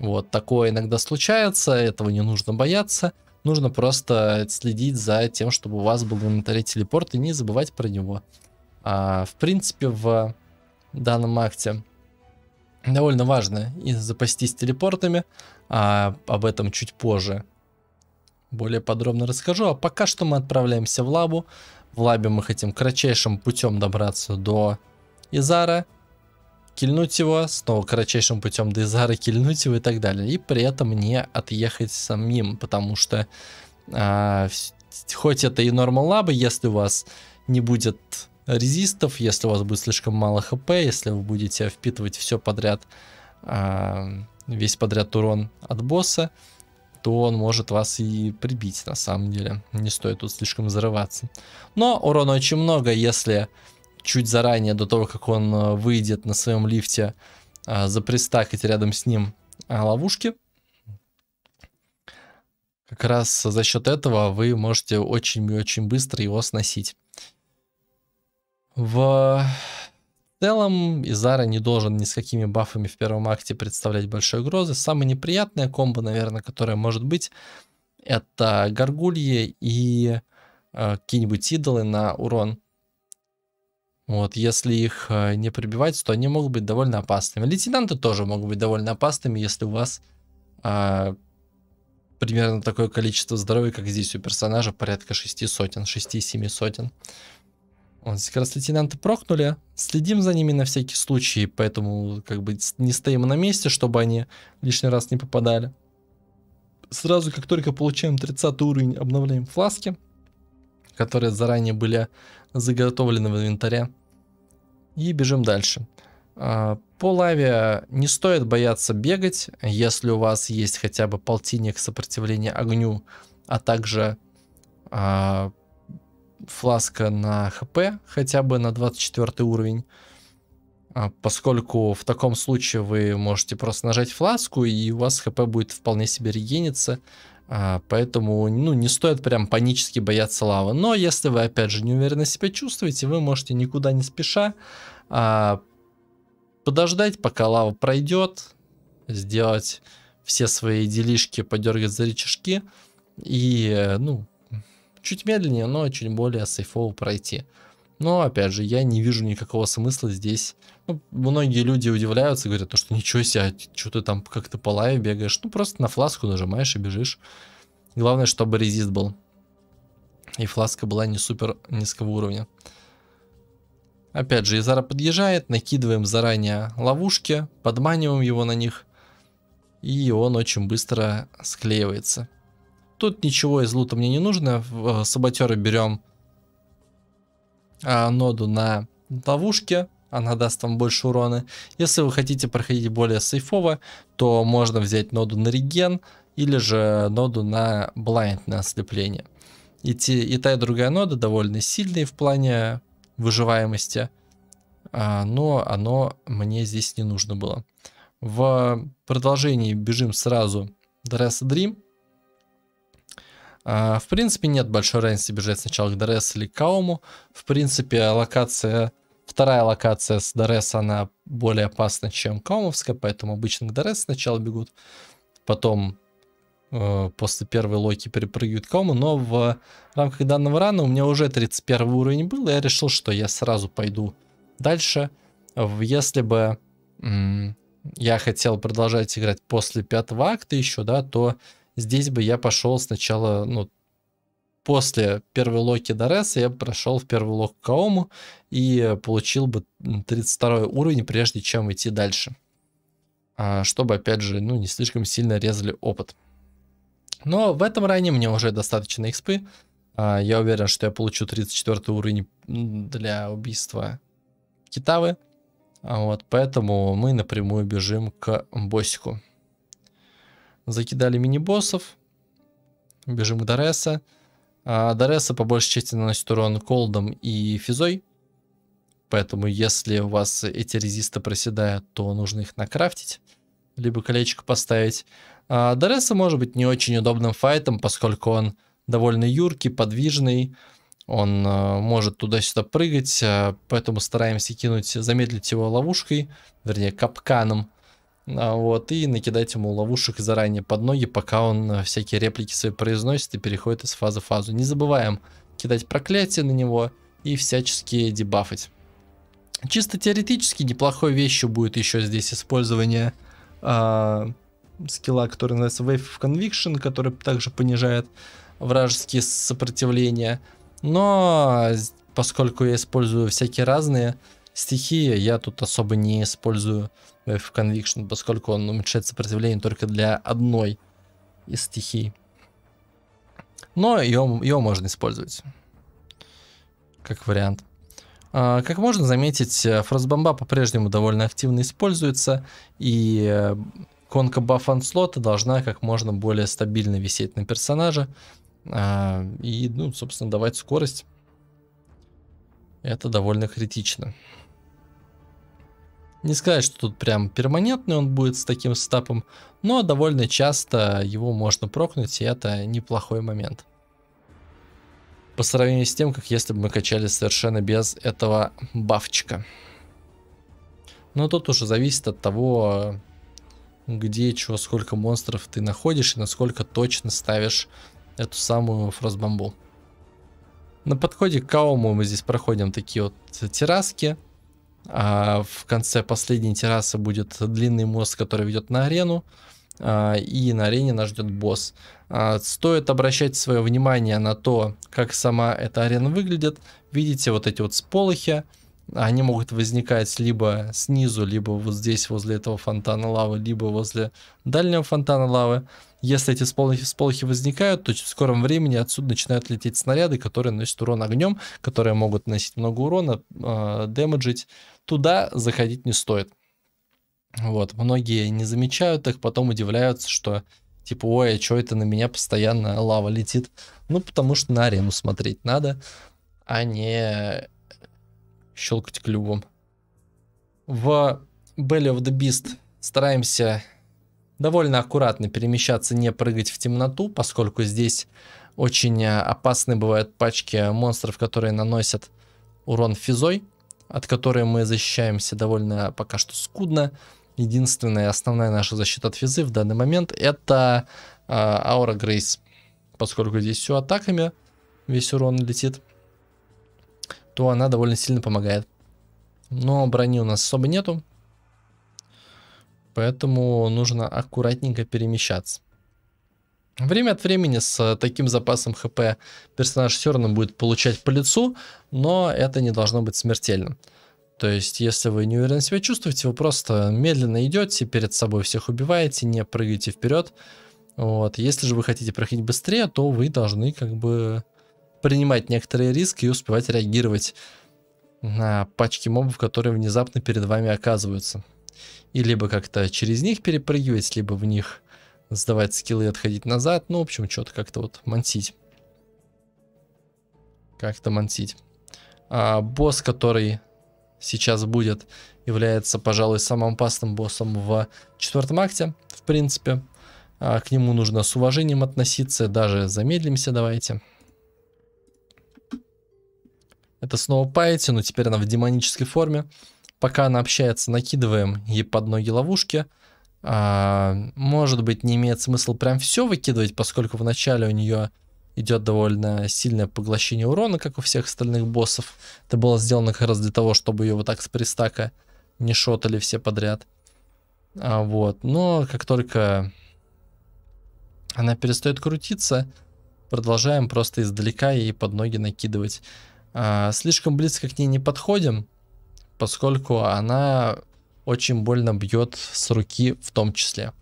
Вот, такое иногда случается, этого не нужно бояться. Нужно просто следить за тем, чтобы у вас был в телепорт и не забывать про него. А, в принципе, в данном акте довольно важно и запастись телепортами, а об этом чуть позже более подробно расскажу. А пока что мы отправляемся в лабу. В лабе мы хотим кратчайшим путем добраться до Изара, кильнуть его, снова кратчайшим путем до Изара кильнуть его и так далее. И при этом не отъехать самим, потому что а, хоть это и нормал лабы, если у вас не будет резистов, если у вас будет слишком мало хп, если вы будете впитывать все подряд, а, весь подряд урон от босса, то он может вас и прибить на самом деле. Не стоит тут слишком взрываться. Но урона очень много, если чуть заранее, до того, как он э, выйдет на своем лифте, а, запрестакать рядом с ним а, ловушки. Как раз за счет этого вы можете очень и очень быстро его сносить. В целом Изара не должен ни с какими бафами в первом акте представлять большой угрозы. Самая неприятная комбо, наверное, которая может быть, это горгульи и э, какие-нибудь идолы на урон. Вот, если их э, не прибивать, то они могут быть довольно опасными. Лейтенанты тоже могут быть довольно опасными, если у вас э, примерно такое количество здоровья, как здесь у персонажа, порядка 6 сотен, 6-7 сотен. Он сейчас лейтенанты прокнули. Следим за ними на всякий случай, поэтому как бы не стоим на месте, чтобы они лишний раз не попадали. Сразу, как только получаем 30 уровень, обновляем фласки, которые заранее были заготовлены в инвентаре. И бежим дальше. А, по лаве не стоит бояться бегать, если у вас есть хотя бы полтинник сопротивления огню, а также а, фласка на хп, хотя бы на 24 уровень. А, поскольку в таком случае вы можете просто нажать фласку, и у вас хп будет вполне себе регениться. А, поэтому ну, не стоит прям панически бояться лавы. Но если вы, опять же, не уверенно себя чувствуете, вы можете никуда не спеша а, подождать, пока лава пройдет, сделать все свои делишки, подергать за рычажки и, ну, чуть медленнее, но чуть более сейфово пройти. Но, опять же, я не вижу никакого смысла здесь. Ну, многие люди удивляются, говорят, «А что ничего себе, а что ты там как-то по лае бегаешь. Ну, просто на фласку нажимаешь и бежишь. Главное, чтобы резист был. И фласка была не супер низкого уровня. Опять же, Изара подъезжает, накидываем заранее ловушки, подманиваем его на них. И он очень быстро склеивается. Тут ничего из лута мне не нужно. В э, саботеры берем а, ноду на ловушке. Она даст вам больше урона. Если вы хотите проходить более сейфово, то можно взять ноду на реген или же ноду на блайнд на ослепление. И, те, и та и другая нода довольно сильные в плане выживаемости, а, но оно мне здесь не нужно было. В продолжении бежим сразу Dress Dream, а, в принципе, нет большой разницы бежать сначала к Дорес или к Кауму. В принципе, локация, вторая локация с Дорес, она более опасна, чем Каумовская, поэтому обычно к Дорес сначала бегут, потом э, после первой локи перепрыгивают Кому. Но в рамках данного рана у меня уже 31 уровень был, и я решил, что я сразу пойду дальше. Если бы я хотел продолжать играть после пятого акта еще, да, то Здесь бы я пошел сначала, ну, после первой локи Дореса я бы прошел в первую лок Каому и получил бы 32 уровень, прежде чем идти дальше. А, чтобы, опять же, ну, не слишком сильно резали опыт. Но в этом районе мне уже достаточно экспы. А, я уверен, что я получу 34 уровень для убийства Китавы. А вот, поэтому мы напрямую бежим к боссику. Закидали мини-боссов. Бежим к Дореса. А, Дореса по большей части наносит урон колдом и физой. Поэтому если у вас эти резисты проседают, то нужно их накрафтить. Либо колечко поставить. А, Дореса может быть не очень удобным файтом, поскольку он довольно юркий, подвижный. Он а, может туда-сюда прыгать, поэтому стараемся кинуть, замедлить его ловушкой, вернее, капканом а, вот, и накидать ему ловушек заранее под ноги, пока он э, всякие реплики свои произносит и переходит из фазы в фазу. Не забываем кидать проклятие на него и всячески дебафать. Чисто теоретически неплохой вещью будет еще здесь использование э, скилла, который называется Wave of Conviction, который также понижает вражеские сопротивления. Но поскольку я использую всякие разные стихии, я тут особо не использую Э, в Conviction, поскольку он уменьшает сопротивление только для одной из стихий. Но ее, ее можно использовать как вариант. А, как можно заметить, фростбомба э, по-прежнему довольно активно используется, и э, конка баф слота должна как можно более стабильно висеть на персонаже а, и, ну, собственно, давать скорость. Это довольно критично. Не сказать, что тут прям перманентный он будет с таким стапом, но довольно часто его можно прокнуть, и это неплохой момент. По сравнению с тем, как если бы мы качали совершенно без этого бафчика. Но тут уже зависит от того, где, чего, сколько монстров ты находишь и насколько точно ставишь эту самую фростбомбу. На подходе к Кауму мы здесь проходим такие вот терраски, а в конце последней террасы будет длинный мост, который ведет на арену. А, и на арене нас ждет босс. А, стоит обращать свое внимание на то, как сама эта арена выглядит. Видите вот эти вот сполохи. Они могут возникать либо снизу, либо вот здесь, возле этого фонтана лавы, либо возле дальнего фонтана лавы. Если эти сполохи, сполохи возникают, то в скором времени отсюда начинают лететь снаряды, которые наносят урон огнем, которые могут наносить много урона, э, а, демеджить. Туда заходить не стоит. Вот, многие не замечают их, потом удивляются, что типа, ой, а что это на меня постоянно лава летит? Ну, потому что на арену смотреть надо, а не щелкать клювом. В Belly of the Beast стараемся довольно аккуратно перемещаться, не прыгать в темноту, поскольку здесь очень э, опасны бывают пачки монстров, которые наносят урон физой, от которой мы защищаемся довольно пока что скудно. Единственная основная наша защита от физы в данный момент это э, аура Грейс. Поскольку здесь все атаками, весь урон летит, то она довольно сильно помогает. Но брони у нас особо нету, Поэтому нужно аккуратненько перемещаться. Время от времени с э, таким запасом хп персонаж все равно будет получать по лицу, но это не должно быть смертельным. То есть, если вы не уверенно себя чувствуете, вы просто медленно идете, перед собой всех убиваете, не прыгаете вперед. Вот. Если же вы хотите проходить быстрее, то вы должны как бы принимать некоторые риски и успевать реагировать на пачки мобов, которые внезапно перед вами оказываются и либо как-то через них перепрыгивать, либо в них сдавать скиллы и отходить назад. Ну, в общем, что-то как-то вот мансить. Как-то мансить. А, босс, который сейчас будет, является, пожалуй, самым опасным боссом в четвертом акте, в принципе. А, к нему нужно с уважением относиться, даже замедлимся давайте. Это снова Пайти, но теперь она в демонической форме. Пока она общается, накидываем ей под ноги ловушки. А, может быть, не имеет смысла прям все выкидывать, поскольку вначале у нее идет довольно сильное поглощение урона, как у всех остальных боссов. Это было сделано как раз для того, чтобы ее вот так с пристака не шотали все подряд. А, вот. Но как только она перестает крутиться, продолжаем просто издалека ей под ноги накидывать. А, слишком близко к ней не подходим, поскольку она очень больно бьет с руки в том числе.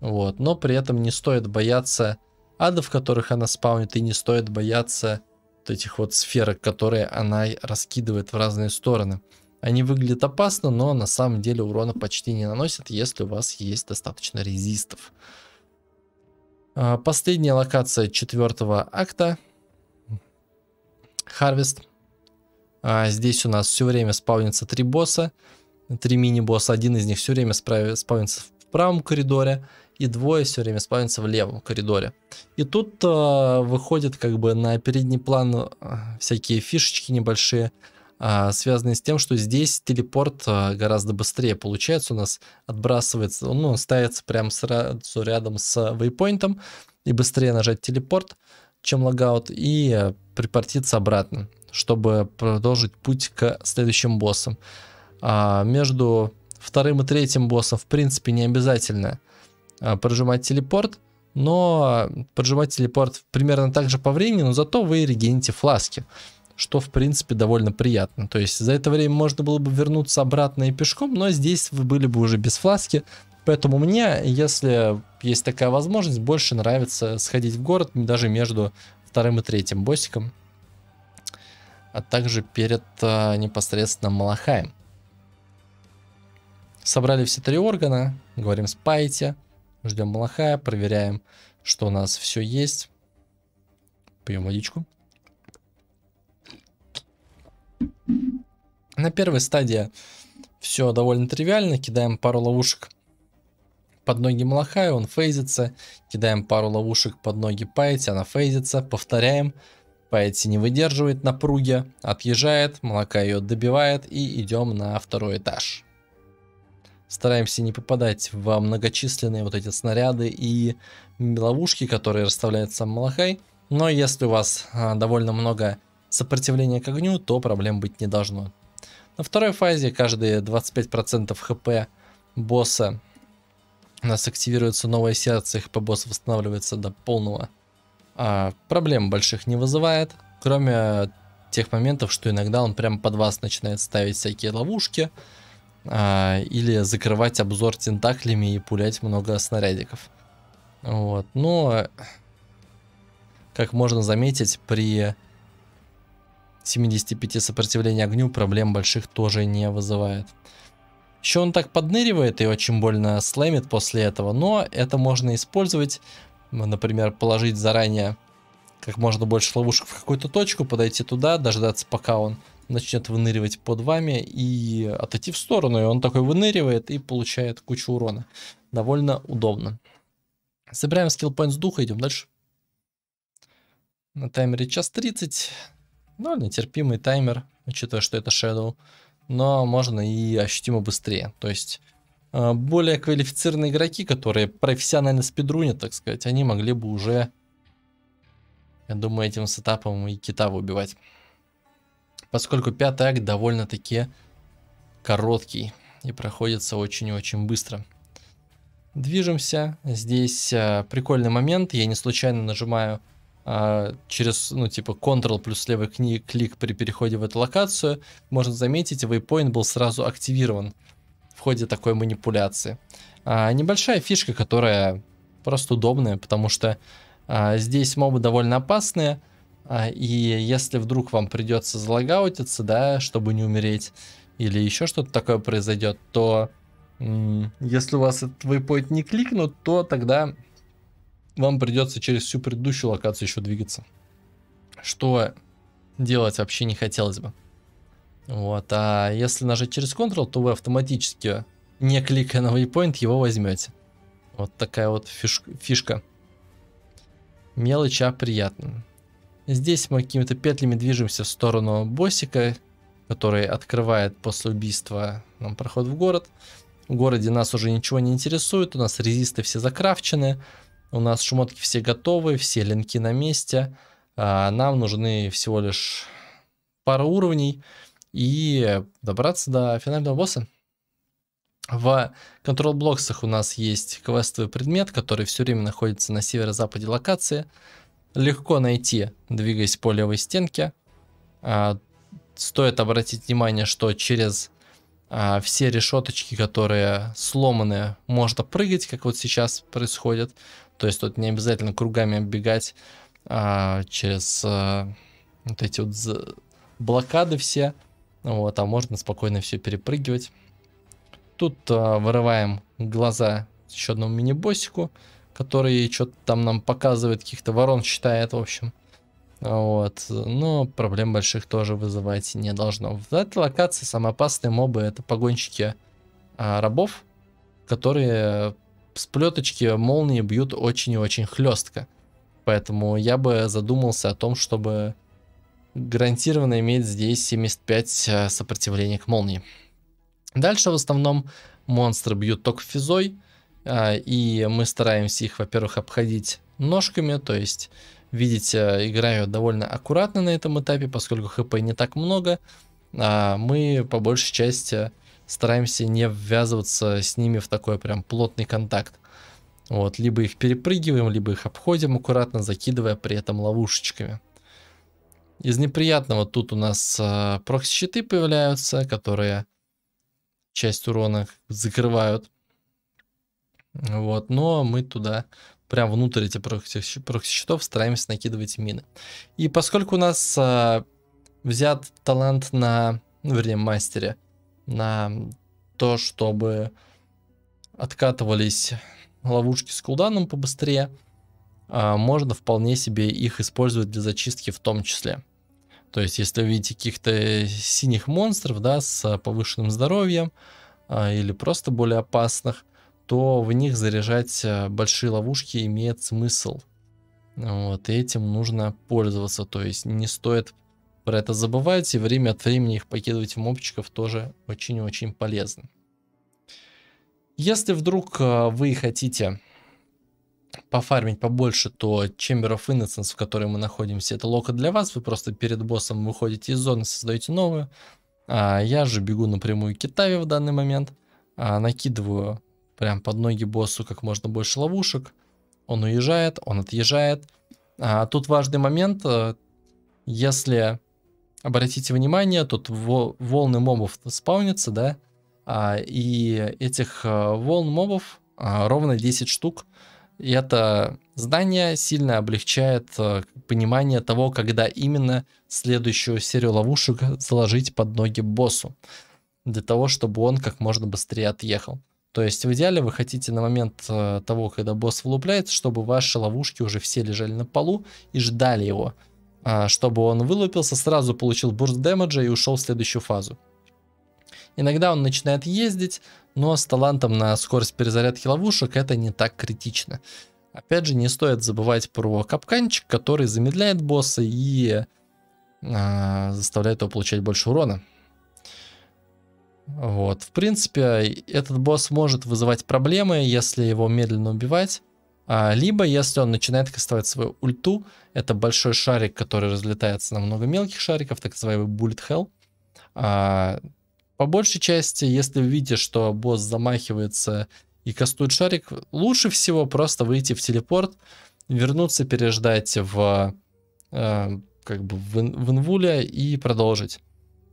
Вот. Но при этом не стоит бояться адов, которых она спаунит, и не стоит бояться вот этих вот сферок, которые она раскидывает в разные стороны. Они выглядят опасно, но на самом деле урона почти не наносят, если у вас есть достаточно резистов. А, последняя локация четвертого акта. Харвест. А здесь у нас все время спавнится три босса, три мини-босса. Один из них все время спавнится в правом коридоре, и двое все время спавнится в левом коридоре. И тут э, выходит как бы на передний план а, всякие фишечки небольшие, э, связанные с тем, что здесь телепорт э, гораздо быстрее получается у нас, отбрасывается, ну, ставится прямо сразу рядом с вейпоинтом, и быстрее нажать телепорт, чем логаут, и припортиться обратно чтобы продолжить путь к следующим боссам. А между вторым и третьим боссом, в принципе, не обязательно а, прожимать телепорт, но прожимать телепорт примерно так же по времени, но зато вы регените фласки, что, в принципе, довольно приятно. То есть за это время можно было бы вернуться обратно и пешком, но здесь вы были бы уже без фласки, поэтому мне, если есть такая возможность, больше нравится сходить в город даже между вторым и третьим боссиком а также перед а, непосредственно Малахаем. Собрали все три органа, говорим спайте, ждем Малахая, проверяем, что у нас все есть. Пьем водичку. На первой стадии все довольно тривиально, кидаем пару ловушек под ноги Малахая, он фейзится, кидаем пару ловушек под ноги Пайте, она фейзится, повторяем Пэтти не выдерживает напруги, отъезжает, молока ее добивает и идем на второй этаж. Стараемся не попадать во многочисленные вот эти снаряды и ловушки, которые расставляет сам Малахай. Но если у вас а, довольно много сопротивления к огню, то проблем быть не должно. На второй фазе каждые 25% хп босса у нас активируется новое сердце, хп босса восстанавливается до полного а, проблем больших не вызывает, кроме тех моментов, что иногда он прям под вас начинает ставить всякие ловушки а, или закрывать обзор тентаклями и пулять много снарядиков. Вот, но как можно заметить, при 75 сопротивлении огню проблем больших тоже не вызывает. Еще он так подныривает и очень больно слэмит после этого, но это можно использовать Например, положить заранее как можно больше ловушек в какую-то точку, подойти туда, дождаться, пока он начнет выныривать под вами и отойти в сторону. И он такой выныривает и получает кучу урона. Довольно удобно. Собираем скиллпоинт с духа, идем дальше. На таймере час 30. Довольно ну, терпимый таймер, учитывая, что это Shadow. Но можно и ощутимо быстрее. То есть Э, более квалифицированные игроки, которые профессионально спидрунят, так сказать, они могли бы уже, я думаю, этим сетапом и кита убивать, Поскольку пятый акт довольно-таки короткий и проходится очень-очень быстро. Движемся. Здесь а, прикольный момент. Я не случайно нажимаю а, через, ну, типа, Ctrl плюс левый клик при переходе в эту локацию. Можно заметить, waypoint был сразу активирован в ходе такой манипуляции. А, небольшая фишка, которая просто удобная, потому что а, здесь мобы довольно опасные, а, и если вдруг вам придется залагаутиться, да, чтобы не умереть, или еще что-то такое произойдет, то если у вас этот вейпоинт не кликнут, то тогда вам придется через всю предыдущую локацию еще двигаться. Что делать вообще не хотелось бы. Вот, а если нажать через Ctrl, то вы автоматически, не кликая на waypoint, его возьмете. Вот такая вот фиш фишка. Мелочь, а приятно. Здесь мы какими-то петлями движемся в сторону боссика, который открывает после убийства нам проход в город. В городе нас уже ничего не интересует, у нас резисты все закрафчены, у нас шмотки все готовы, все линки на месте. А нам нужны всего лишь пара уровней и добраться до финального босса. В контрол-блоксах у нас есть квестовый предмет, который все время находится на северо-западе локации. Легко найти, двигаясь по левой стенке. А, стоит обратить внимание, что через а, все решеточки, которые сломаны, можно прыгать, как вот сейчас происходит. То есть тут не обязательно кругами оббегать а, через вот эти вот блокады все. Вот, а можно спокойно все перепрыгивать. Тут а, вырываем глаза еще одному мини-боссику, который что-то там нам показывает, каких-то ворон считает, в общем. Вот, но проблем больших тоже вызывать не должно. В этой локации самые опасные мобы это погонщики а, рабов, которые с плеточки молнии бьют очень и очень хлестко. Поэтому я бы задумался о том, чтобы гарантированно имеет здесь 75 э, сопротивления к молнии. Дальше в основном монстры бьют только физой, э, и мы стараемся их, во-первых, обходить ножками, то есть, видите, играю довольно аккуратно на этом этапе, поскольку хп не так много, а мы по большей части стараемся не ввязываться с ними в такой прям плотный контакт. Вот, либо их перепрыгиваем, либо их обходим аккуратно, закидывая при этом ловушечками. Из неприятного тут у нас э, а, прокси-щиты появляются, которые часть урона закрывают. Вот, но мы туда, прям внутрь этих прокси-щитов стараемся накидывать мины. И поскольку у нас э, взят талант на, ну, вернее, мастере, на то, чтобы откатывались ловушки с кулданом побыстрее, э, можно вполне себе их использовать для зачистки в том числе. То есть, если вы видите каких-то э, синих монстров, да, с а, повышенным здоровьем а, или просто более опасных, то в них заряжать а, большие ловушки имеет смысл. Вот, и этим нужно пользоваться, то есть не стоит про это забывать, и время от времени их покидывать в мобчиков тоже очень-очень полезно. Если вдруг вы хотите пофармить побольше, то Chamber of Innocence, в которой мы находимся, это локо для вас. Вы просто перед боссом выходите из зоны, создаете новую. А я же бегу напрямую к Китаве в данный момент. А накидываю прям под ноги боссу как можно больше ловушек. Он уезжает, он отъезжает. А тут важный момент. Э, если обратите внимание, тут волны мобов спаунятся, да? А, и этих э, волн мобов а, ровно 10 штук. И это знание сильно облегчает э, понимание того, когда именно следующую серию ловушек заложить под ноги боссу, для того, чтобы он как можно быстрее отъехал. То есть в идеале вы хотите на момент э, того, когда босс вылупляется, чтобы ваши ловушки уже все лежали на полу и ждали его, а, чтобы он вылупился, сразу получил бурст демеджа и ушел в следующую фазу. Иногда он начинает ездить, но ну, а с талантом на скорость перезарядки ловушек это не так критично. Опять же, не стоит забывать про капканчик, который замедляет босса и э, заставляет его получать больше урона. Вот, в принципе, этот босс может вызывать проблемы, если его медленно убивать. А, либо, если он начинает кастовать свою ульту, это большой шарик, который разлетается на много мелких шариков, так называемый bullet hell. А, по большей части, если вы видите, что босс замахивается и кастует шарик, лучше всего просто выйти в телепорт, вернуться, переждать в, э, как бы в, в инвуле и продолжить.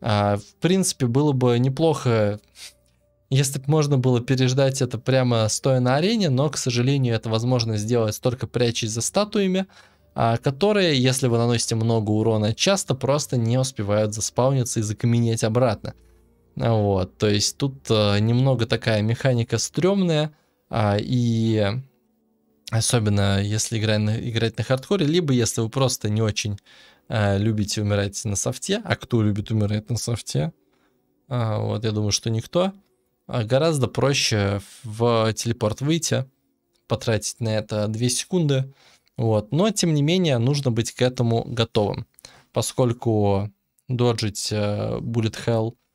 А, в принципе, было бы неплохо, если бы можно было переждать это прямо стоя на арене, но, к сожалению, это возможно сделать только прячась за статуями, а, которые, если вы наносите много урона, часто просто не успевают заспауниться и закаменеть обратно. Вот, то есть тут э, немного такая механика стрёмная, а, и особенно если играть на, играть на хардкоре, либо если вы просто не очень э, любите умирать на софте, а кто любит умирать на софте, а, вот, я думаю, что никто, а, гораздо проще в телепорт выйти, потратить на это 2 секунды, вот, но тем не менее нужно быть к этому готовым, поскольку доджить э, будет Hell –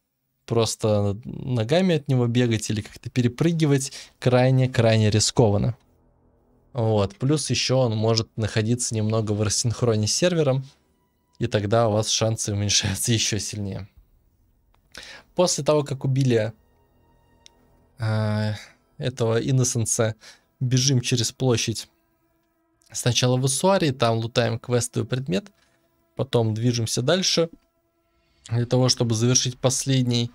просто ногами от него бегать или как-то перепрыгивать крайне-крайне рискованно. Вот. Плюс еще он может находиться немного в рассинхроне с сервером, и тогда у вас шансы уменьшаются *laughs* еще сильнее. После того, как убили э, этого Иннесенса, бежим через площадь. Сначала в Уссуарии, там лутаем квестовый предмет, потом движемся дальше – для того, чтобы завершить последний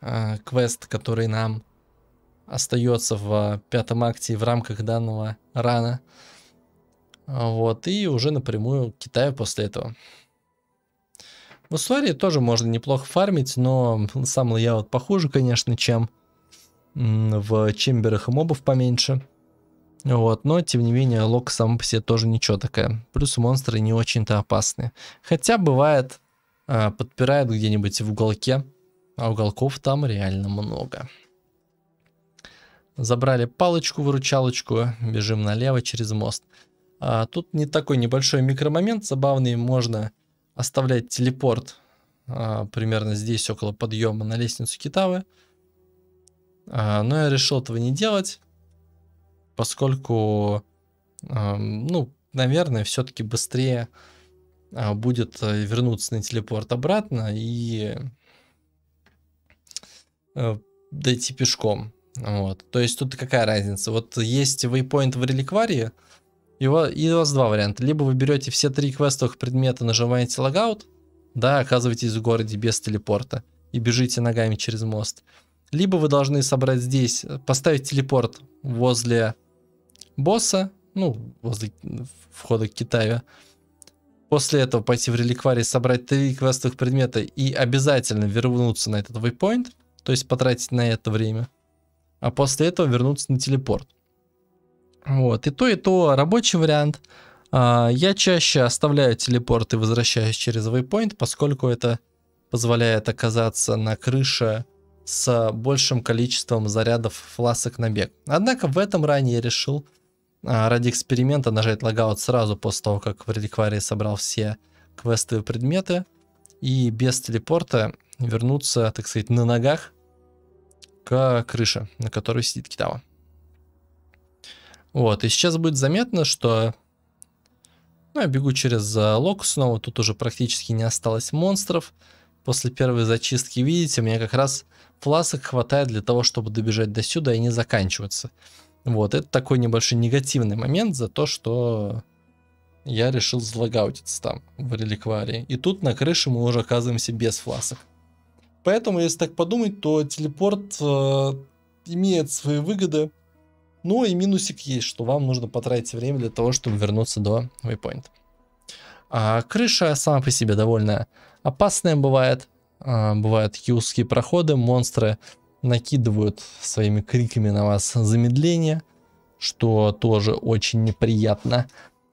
э, квест, который нам остается в пятом акте в рамках данного рана. Вот, и уже напрямую к Китаю после этого. В Уссуарии тоже можно неплохо фармить, но сам лейаут похуже, конечно, чем в чемберах и мобов поменьше. Вот, но тем не менее лок сам по себе тоже ничего такая. Плюс монстры не очень-то опасны. Хотя бывает а, подпирает где-нибудь в уголке, а уголков там реально много. Забрали палочку-выручалочку, бежим налево через мост. А тут не такой небольшой микромомент забавный, можно оставлять телепорт а, примерно здесь, около подъема на лестницу Китавы. А, но я решил этого не делать, поскольку, а, ну, наверное, все-таки быстрее а, будет э, вернуться на телепорт обратно и э, дойти пешком. Вот. То есть тут какая разница? Вот есть waypoint в реликварии, его, и у вас два варианта. Либо вы берете все три квестовых предмета, нажимаете логаут, да, оказываетесь в городе без телепорта и бежите ногами через мост. Либо вы должны собрать здесь, э, поставить телепорт возле босса, ну, возле входа к Китаю, После этого пойти в реликварий, собрать три квестовых предмета и обязательно вернуться на этот вейпоинт, то есть потратить на это время. А после этого вернуться на телепорт. Вот, и то, и то рабочий вариант. А, я чаще оставляю телепорт и возвращаюсь через вейпоинт, поскольку это позволяет оказаться на крыше с большим количеством зарядов фласок на бег. Однако в этом ранее я решил а, ради эксперимента нажать логаут сразу после того, как в реликварии собрал все квестовые предметы. И без телепорта вернуться, так сказать, на ногах к крыше, на которой сидит Китава. Вот, и сейчас будет заметно, что ну, я бегу через лог снова, тут уже практически не осталось монстров. После первой зачистки, видите, у меня как раз фласок хватает для того, чтобы добежать до сюда и не заканчиваться. Вот, это такой небольшой негативный момент за то, что я решил злогаутиться там, в реликварии. И тут на крыше мы уже оказываемся без фласок. Поэтому, если так подумать, то телепорт э, имеет свои выгоды, но ну и минусик есть, что вам нужно потратить время для того, чтобы вернуться до вейпоинта. А крыша сама по себе довольно опасная бывает. А, бывают юзкие проходы, монстры накидывают своими криками на вас замедление, что тоже очень неприятно.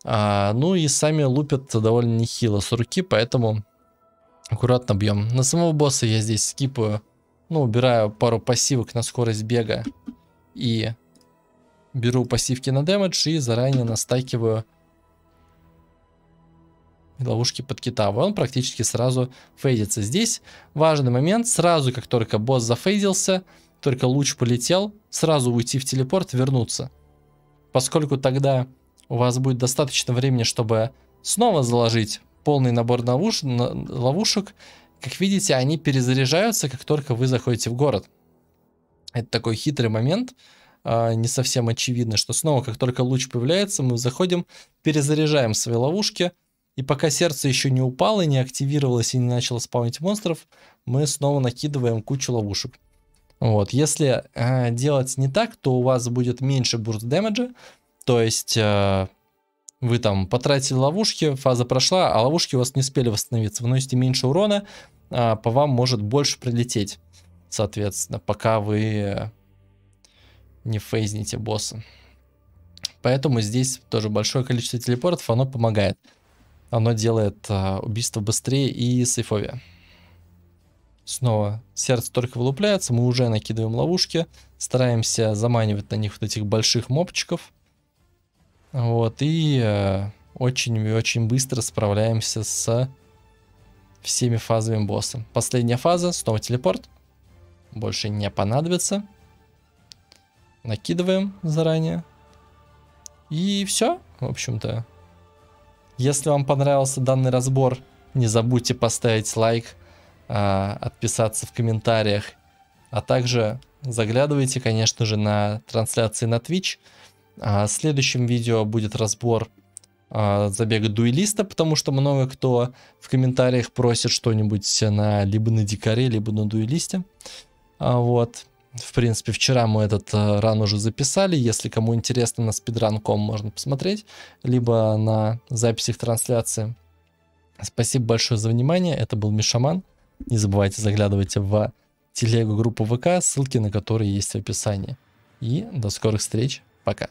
А, ну и сами лупят довольно нехило с руки, поэтому аккуратно бьем. На самого босса я здесь скипаю, ну убираю пару пассивок на скорость бега и беру пассивки на дэмэдж и заранее настакиваю ловушки под китаву. Он практически сразу фейдится. Здесь важный момент. Сразу, как только босс зафейдился, только луч полетел, сразу уйти в телепорт, вернуться. Поскольку тогда у вас будет достаточно времени, чтобы снова заложить полный набор ловуш... ловушек. Как видите, они перезаряжаются, как только вы заходите в город. Это такой хитрый момент, а, не совсем очевидно, что снова, как только луч появляется, мы заходим, перезаряжаем свои ловушки, и пока сердце еще не упало, не активировалось и не начало спавнить монстров, мы снова накидываем кучу ловушек. Вот, если э, делать не так, то у вас будет меньше бурст дэмэджа, то есть э, вы там потратили ловушки, фаза прошла, а ловушки у вас не успели восстановиться, вы меньше урона, э, по вам может больше прилететь, соответственно, пока вы не фейзните босса. Поэтому здесь тоже большое количество телепортов, оно помогает. Оно делает э, убийство быстрее и сейфовее. Снова сердце только вылупляется, мы уже накидываем ловушки, стараемся заманивать на них вот этих больших мопчиков. Вот, и э, очень и очень быстро справляемся с всеми фазами босса. Последняя фаза, снова телепорт. Больше не понадобится. Накидываем заранее. И все, в общем-то. Если вам понравился данный разбор, не забудьте поставить лайк, а, отписаться в комментариях, а также заглядывайте, конечно же, на трансляции на Twitch. В а, следующем видео будет разбор а, забега дуэлиста, потому что много кто в комментариях просит что-нибудь на, либо на дикаре, либо на дуэлисте. Вот. В принципе, вчера мы этот э, ран уже записали. Если кому интересно, на speedrun.com можно посмотреть, либо на записях трансляции. Спасибо большое за внимание. Это был Мишаман. Не забывайте заглядывать в телегу группу ВК, ссылки на которые есть в описании. И до скорых встреч. Пока.